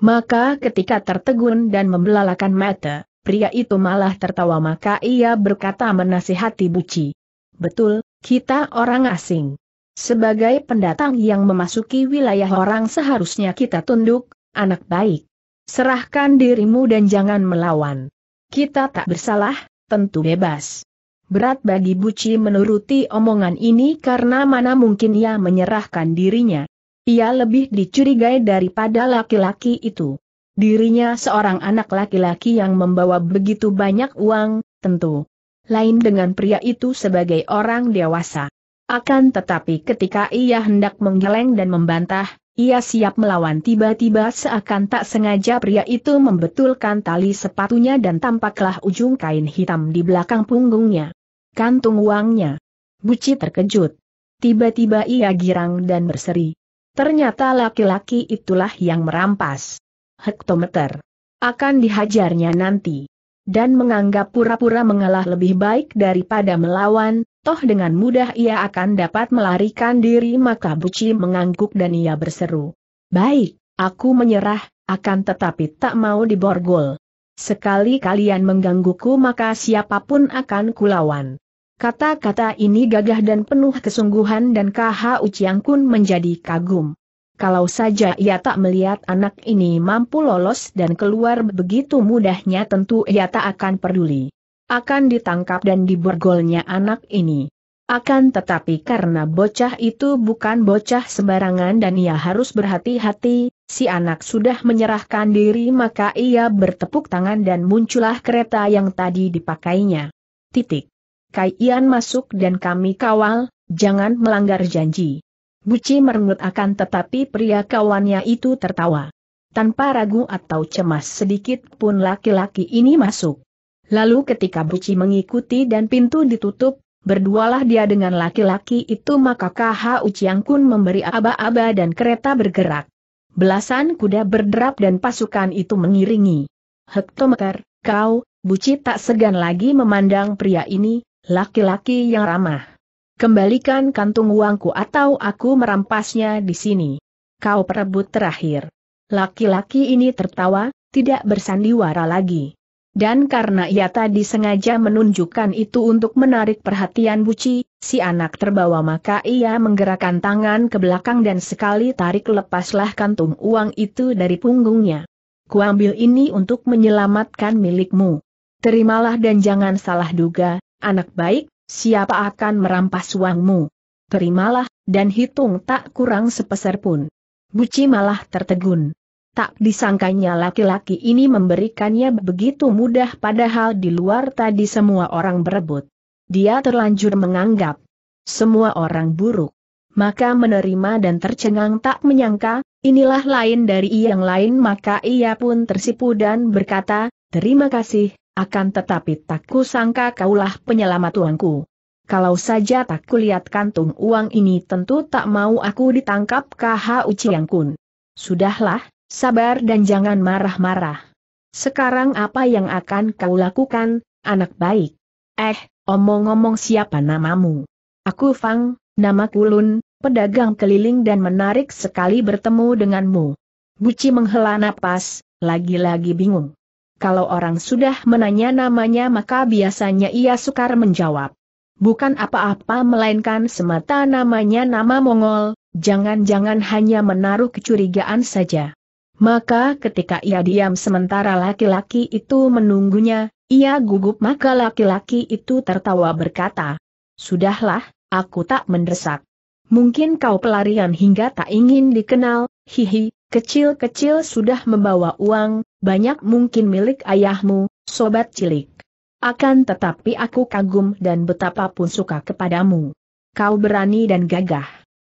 Maka ketika tertegun dan membelalakan mata, pria itu malah tertawa maka ia berkata menasihati Buci. Betul, kita orang asing. Sebagai pendatang yang memasuki wilayah orang seharusnya kita tunduk, anak baik. Serahkan dirimu dan jangan melawan. Kita tak bersalah, tentu bebas. Berat bagi Buci menuruti omongan ini karena mana mungkin ia menyerahkan dirinya. Ia lebih dicurigai daripada laki-laki itu. Dirinya seorang anak laki-laki yang membawa begitu banyak uang, tentu. Lain dengan pria itu sebagai orang dewasa. Akan tetapi ketika ia hendak menggeleng dan membantah, ia siap melawan tiba-tiba seakan tak sengaja pria itu membetulkan tali sepatunya dan tampaklah ujung kain hitam di belakang punggungnya. Kantung uangnya. Buci terkejut. Tiba-tiba ia girang dan berseri. Ternyata laki-laki itulah yang merampas. Hektometer. Akan dihajarnya nanti. Dan menganggap pura-pura mengalah lebih baik daripada melawan, toh dengan mudah ia akan dapat melarikan diri maka Buci mengangguk dan ia berseru. Baik, aku menyerah, akan tetapi tak mau diborgol. Sekali kalian menggangguku maka siapapun akan kulawan. Kata-kata ini gagah dan penuh kesungguhan dan KH Uciang Kun menjadi kagum. Kalau saja ia tak melihat anak ini mampu lolos dan keluar begitu mudahnya tentu ia tak akan peduli. Akan ditangkap dan diborgolnya anak ini. Akan tetapi karena bocah itu bukan bocah sembarangan dan ia harus berhati-hati, si anak sudah menyerahkan diri maka ia bertepuk tangan dan muncullah kereta yang tadi dipakainya. Titik. Kai Ian masuk dan kami kawal, jangan melanggar janji. Buci merengut akan tetapi pria kawannya itu tertawa. Tanpa ragu atau cemas sedikit pun laki-laki ini masuk. Lalu ketika Buci mengikuti dan pintu ditutup, berdualah dia dengan laki-laki itu maka KH Uciang Kun memberi aba-aba dan kereta bergerak. Belasan kuda berderap dan pasukan itu mengiringi. Hektometer, kau, Buci tak segan lagi memandang pria ini, Laki-laki yang ramah. Kembalikan kantung uangku atau aku merampasnya di sini. Kau perebut terakhir. Laki-laki ini tertawa, tidak bersandiwara lagi. Dan karena ia tadi sengaja menunjukkan itu untuk menarik perhatian Buci, si anak terbawa maka ia menggerakkan tangan ke belakang dan sekali tarik lepaslah kantung uang itu dari punggungnya. Kuambil ini untuk menyelamatkan milikmu. Terimalah dan jangan salah duga, Anak baik, siapa akan merampas uangmu? Terimalah, dan hitung tak kurang sepeser pun. Buci malah tertegun. Tak disangkanya laki-laki ini memberikannya begitu mudah padahal di luar tadi semua orang berebut. Dia terlanjur menganggap semua orang buruk. Maka menerima dan tercengang tak menyangka, inilah lain dari yang lain maka ia pun tersipu dan berkata, terima kasih, akan tetapi tak kusangka kaulah penyelamat uangku. Kalau saja tak kulihat kantung uang ini tentu tak mau aku ditangkap KH yang Kun. Sudahlah, sabar dan jangan marah-marah. Sekarang apa yang akan kau lakukan, anak baik? Eh, omong-omong siapa namamu? Aku Fang, nama Kulun, pedagang keliling dan menarik sekali bertemu denganmu. Buci menghela napas, lagi-lagi bingung. Kalau orang sudah menanya namanya maka biasanya ia sukar menjawab. Bukan apa-apa melainkan semata namanya nama Mongol, jangan-jangan hanya menaruh kecurigaan saja. Maka ketika ia diam sementara laki-laki itu menunggunya, ia gugup maka laki-laki itu tertawa berkata, Sudahlah, aku tak mendesak. Mungkin kau pelarian hingga tak ingin dikenal, hihi, Kecil-kecil sudah membawa uang, banyak mungkin milik ayahmu, sobat cilik. Akan tetapi aku kagum dan betapapun suka kepadamu. Kau berani dan gagah.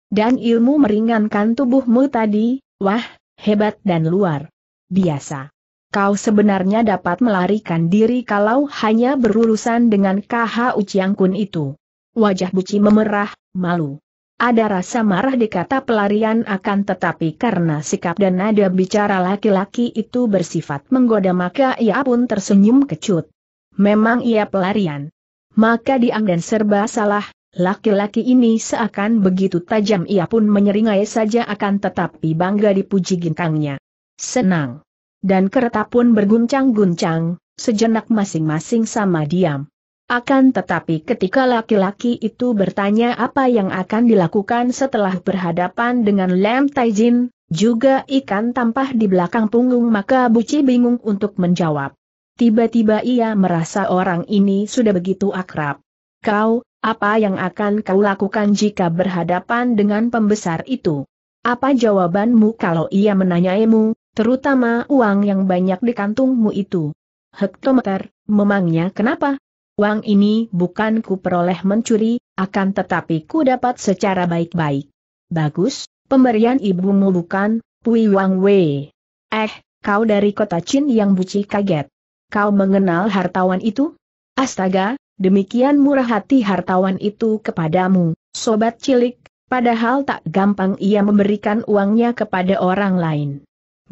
Dan ilmu meringankan tubuhmu tadi, wah, hebat dan luar biasa. Kau sebenarnya dapat melarikan diri kalau hanya berurusan dengan KH Uciang Kun itu. Wajah Buci memerah, malu. Ada rasa marah dikata pelarian akan tetapi karena sikap dan nada bicara laki-laki itu bersifat menggoda maka ia pun tersenyum kecut. Memang ia pelarian. Maka diam dan serba salah, laki-laki ini seakan begitu tajam ia pun menyeringai saja akan tetapi bangga dipuji gintangnya. Senang. Dan kereta pun berguncang-guncang, sejenak masing-masing sama diam. Akan tetapi ketika laki-laki itu bertanya apa yang akan dilakukan setelah berhadapan dengan Lam Taijin, juga ikan tampah di belakang punggung maka Buci bingung untuk menjawab. Tiba-tiba ia merasa orang ini sudah begitu akrab. Kau, apa yang akan kau lakukan jika berhadapan dengan pembesar itu? Apa jawabanmu kalau ia menanyaimu, terutama uang yang banyak di kantungmu itu? Hektometer, memangnya kenapa? Uang ini bukan ku peroleh mencuri, akan tetapi ku dapat secara baik-baik. Bagus, pemberian ibumu bukan, Pui Wang Wei. Eh, kau dari kota Chin yang buci kaget. Kau mengenal hartawan itu? Astaga, demikian murah hati hartawan itu kepadamu, sobat cilik, padahal tak gampang ia memberikan uangnya kepada orang lain.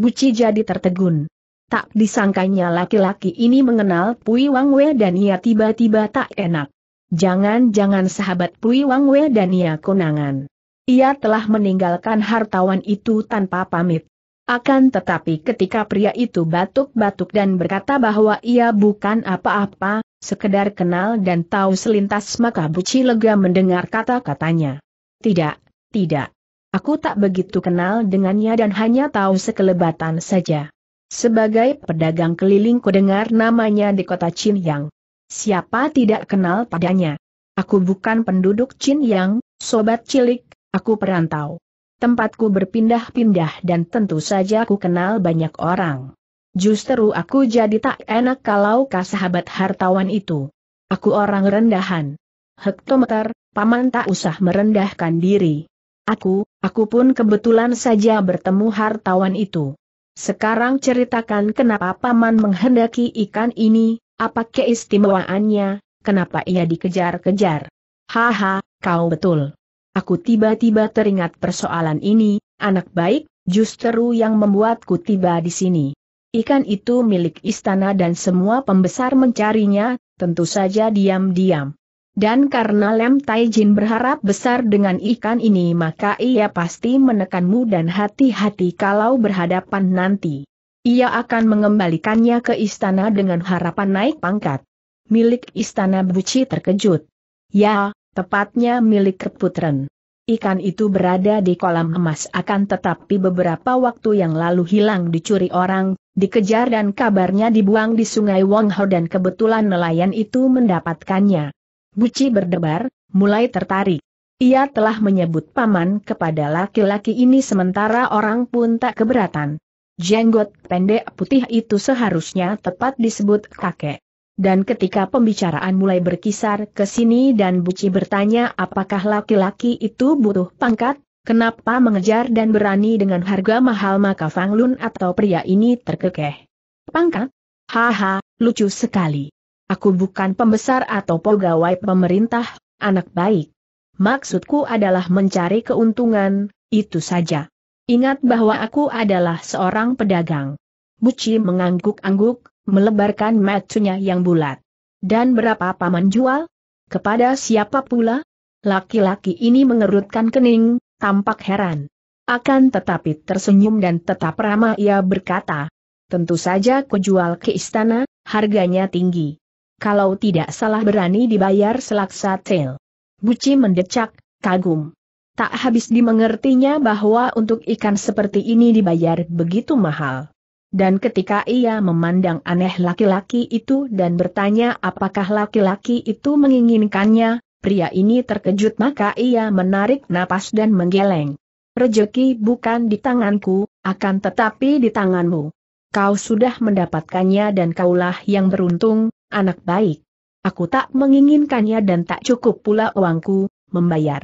Buci jadi tertegun. Tak disangkanya laki-laki ini mengenal Pui Wang Wei dan ia tiba-tiba tak enak. Jangan-jangan sahabat Pui Wang Wei dan ia konangan. Ia telah meninggalkan hartawan itu tanpa pamit. Akan tetapi ketika pria itu batuk-batuk dan berkata bahwa ia bukan apa-apa, sekedar kenal dan tahu selintas maka Buci lega mendengar kata-katanya. Tidak, tidak. Aku tak begitu kenal dengannya dan hanya tahu sekelebatan saja. Sebagai pedagang keliling ku dengar namanya di kota Chin Yang. Siapa tidak kenal padanya? Aku bukan penduduk Chin Yang, sobat cilik, aku perantau. Tempatku berpindah-pindah dan tentu saja aku kenal banyak orang. Justru aku jadi tak enak kalau kah sahabat hartawan itu. Aku orang rendahan. Hektometer, paman tak usah merendahkan diri. Aku, aku pun kebetulan saja bertemu hartawan itu. Sekarang ceritakan kenapa Paman menghendaki ikan ini, apa keistimewaannya, kenapa ia dikejar-kejar. Haha, kau betul. Aku tiba-tiba teringat persoalan ini, anak baik, justru yang membuatku tiba di sini. Ikan itu milik istana dan semua pembesar mencarinya, tentu saja diam-diam. Dan karena Lem Jin berharap besar dengan ikan ini maka ia pasti menekanmu dan hati-hati kalau berhadapan nanti. Ia akan mengembalikannya ke istana dengan harapan naik pangkat. Milik istana Buci terkejut. Ya, tepatnya milik keputren. Ikan itu berada di kolam emas akan tetapi beberapa waktu yang lalu hilang dicuri orang, dikejar dan kabarnya dibuang di sungai Wongho dan kebetulan nelayan itu mendapatkannya. Buci berdebar, mulai tertarik. Ia telah menyebut paman kepada laki-laki ini sementara orang pun tak keberatan. Jenggot pendek putih itu seharusnya tepat disebut kakek. Dan ketika pembicaraan mulai berkisar ke sini dan Buci bertanya apakah laki-laki itu butuh pangkat, kenapa mengejar dan berani dengan harga mahal maka Fang Lun atau pria ini terkekeh. Pangkat? Haha, lucu sekali. Aku bukan pembesar atau pegawai pemerintah, anak baik. Maksudku adalah mencari keuntungan, itu saja. Ingat bahwa aku adalah seorang pedagang. Buci mengangguk-angguk, melebarkan matunya yang bulat. Dan berapa paman jual? Kepada siapa pula? Laki-laki ini mengerutkan kening, tampak heran. Akan tetapi tersenyum dan tetap ramah ia berkata, Tentu saja kujual ke istana, harganya tinggi kalau tidak salah berani dibayar selaksa tel. Buci mendecak, kagum. Tak habis dimengertinya bahwa untuk ikan seperti ini dibayar begitu mahal. Dan ketika ia memandang aneh laki-laki itu dan bertanya apakah laki-laki itu menginginkannya, pria ini terkejut maka ia menarik napas dan menggeleng. Rejeki bukan di tanganku, akan tetapi di tanganmu. Kau sudah mendapatkannya dan kaulah yang beruntung, anak baik. Aku tak menginginkannya dan tak cukup pula uangku, membayar.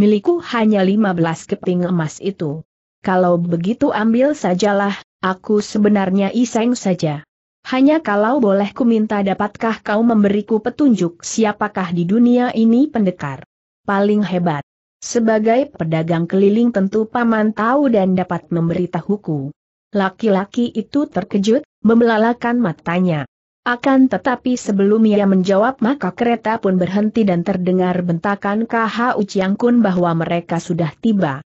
Milikku hanya 15 keping emas itu. Kalau begitu ambil sajalah, aku sebenarnya iseng saja. Hanya kalau boleh ku minta dapatkah kau memberiku petunjuk siapakah di dunia ini pendekar. Paling hebat. Sebagai pedagang keliling tentu paman tahu dan dapat memberitahuku. Laki-laki itu terkejut, membelalakan matanya. Akan tetapi sebelum ia menjawab maka kereta pun berhenti dan terdengar bentakan kha Uciang Kun bahwa mereka sudah tiba.